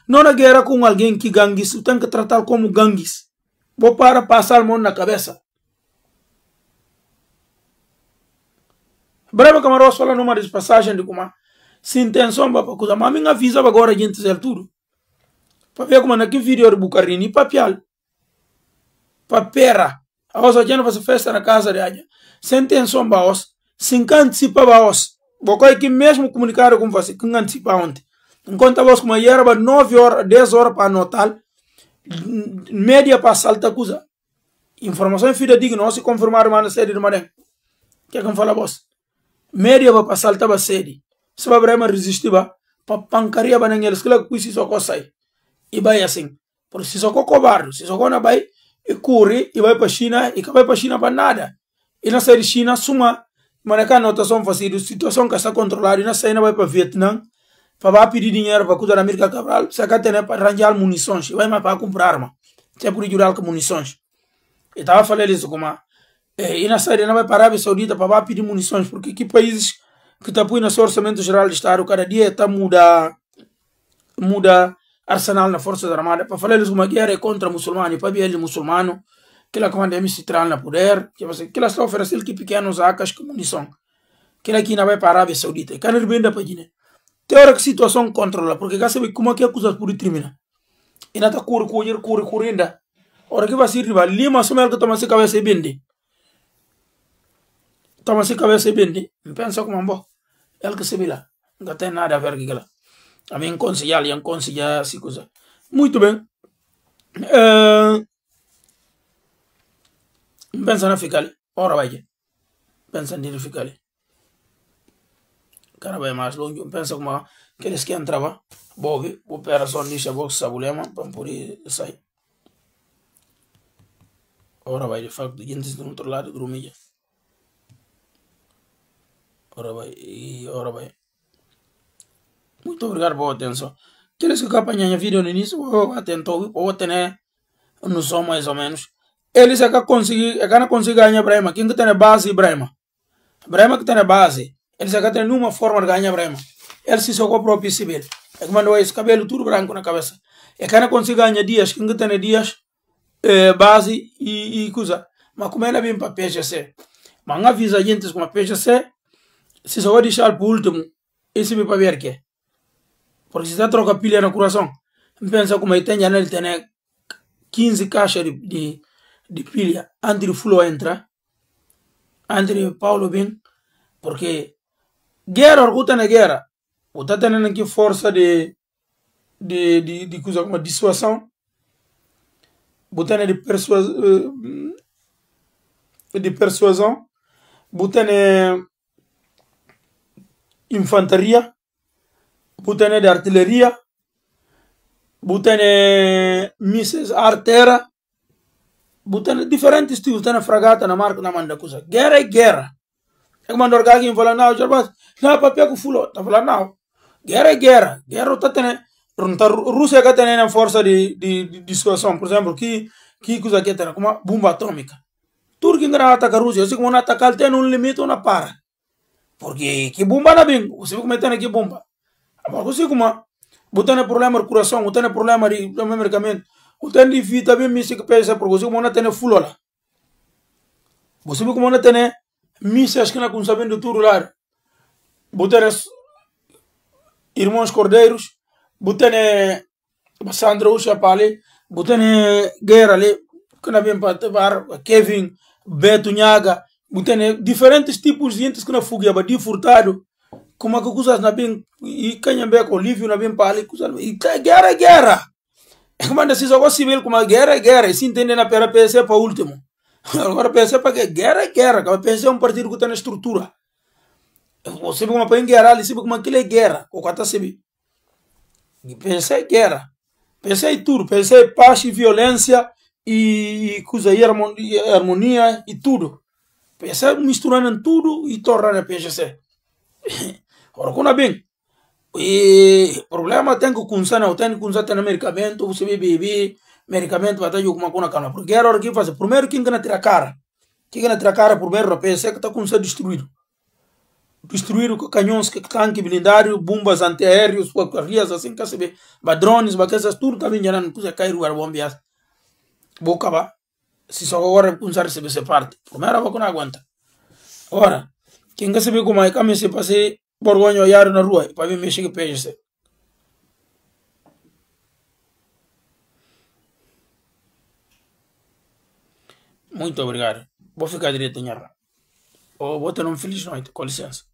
Speaker 1: Não na guerra com alguém que gangues, tem que tratar como gangues. Vou para passar mão na cabeça. Breve camarão fala numa das passagens de como se intenção para coisa, mas minha avisa agora a gente ser tudo. Para ver como naquele é vídeo de Bucarini, papel, papera, a osa já não faz festa na casa de Aja. Se intenção para os, se antecipa para os. Vou que mesmo comunicar com você, que antecipa ontem. Enquanto a voz como era, 9 horas, 10 horas para anotar, média para salta coisa. Informações fidedignas, se confirmar uma sede de maneira. Que é que fala, boss. Média para salta para sede. Se vai para resistir, para pancaria para ninguém, se lá se só sai. E vai assim. Por se só cobar, se só na vai, e corre, e vai para China, e que vai para China para nada. E na série China, suma, que a notação fácil, situação que está controlada, e na saída vai para Vietnã, para pedir dinheiro para cuidar da América Cabral, se quer ter para arranjar munições. Vai mais para comprar arma. tem por jurar com munições. Eu estava falando isso com uma. E na saída não vai para a Arábia Saudita para pedir munições, porque que países que está apoiam no seu orçamento geral de Estado, cada dia está muda, muda arsenal na Força Armada. Para falar isso, uma guerra é contra muçulmanos, para ver ele muçulmano, que lá comanda MC-Tral no poder, que, que lá está oferecendo que pequenos acas com munição. Que lá aqui não vai para a Arábia Saudita. E cada bem da Guiné. te que situación controla, porque casi ve como aquí acusas por el Y nada, curi, curi, curi, Ora Ahora que va a ser rival, lima, somos algo que toma su cabeza y vende. Toma su cabeza y vende. pensa como ambos. El que se vila. No tiene nada a ver con él. A mí, un consejal, un consejo así cosa. Muy bien. Eh... pensa a ficar. Ahora vaya. en a ficar. vai mais longe pensa eles keles ken o bobi bu person ni shabok sabulema pampuri sai ora vai de facto gente do outro lado grumilha ora vai e ora vai muito obrigado pela atenção queres que acompanhem o vídeo no início ou vou ou no som mais ou menos eles é que conseguir é que não conseguem ganhar Brema quem que tem base Brema Brema que tem base el sakatani nenhuma forma de ganha brema el se soko pro pisibel é que mandou esse cabelo tudo branco na cabeça é que não consigo ganhar dias que eh, não tem dias base e, e coisa mas como ela vem para PGC mas não avisa a gente com a PGC se só vai deixar para o último esse me para ver que porque se está troca pilha no coração pensa como ele tem ele tem 15 caixas de, de, de pilha antes do Fulo entrar antes de Paulo vir, porque guerra orkuta na guerra utata na que força de de di di coisa como dissuasão botana di persuasão de di botana eh, infantaria botana de artilharia botana mísseis ar terra botana diferentes tipos botana fragata na marca na manda coisa guerra é guerra comandor gagi invala nao jarbas na papia ku fulo tavala nao guerra guerra guerra ta tene runta Rússia que tem na força de, de, de, de por exemplo, que que coisa que tem como bomba atômica. Tudo que engana ataca a Rússia, assim como não atacar tem um limite ou para. Porque que bomba não vem, você vai cometer que bomba. Agora você como botando problema de coração, botando problema de medicamento medicamento, botando de vida também me se que porque você como não tem fulo lá. Você como não tem missa esquina com sabendo tudo lá. Botar irmãos cordeiros, botar Sandra Ucha pali, ali, Guerra ali, que não vem para Kevin, Beto Nhaga, botar diferentes tipos de entes que não fugia, de furtado. Como é que coisas na bem, e quem bem com Lívio não vem para ali, e é guerra é guerra. É como é a decisão civil, como a é guerra é guerra, e se entende na pera PS para último. Agora pensei para que guerra é guerra, agora pensei em é um partido que está na estrutura. Você como para guerra ali, sabe como aquilo é guerra, o que está sabe. Pensei guerra, pensei tudo, pensei paz e violência e, coisa aí, harmonia, e tudo. Pensei misturando tudo e tornando a PGC. como quando bem, e problema tem que o Kunsa não tem, Kunsa tem medicamento, você bebe, bebe medicamento vai alguma coisa na cana. Porque era o que fazer. Primeiro, quem quer tirar cara? Quem quer tirar cara primeiro, é tá o PC que está com ser destruído. com canhões, tanque blindário, bombas antiaéreos, qualquer assim, quer saber. Badrones, baqueças, tudo também já não consegue cair o ar bombeado. Boca, vá. Se só agora começar a receber essa parte. Primeiro, a não aguenta. Agora, quem quer saber como é que a minha se passei, borgonha, olhar na rua, para ver mexer o peixe. Muito obrigado. Vou ficar direito, Nharra. Ou vou ter uma feliz noite. Com licença.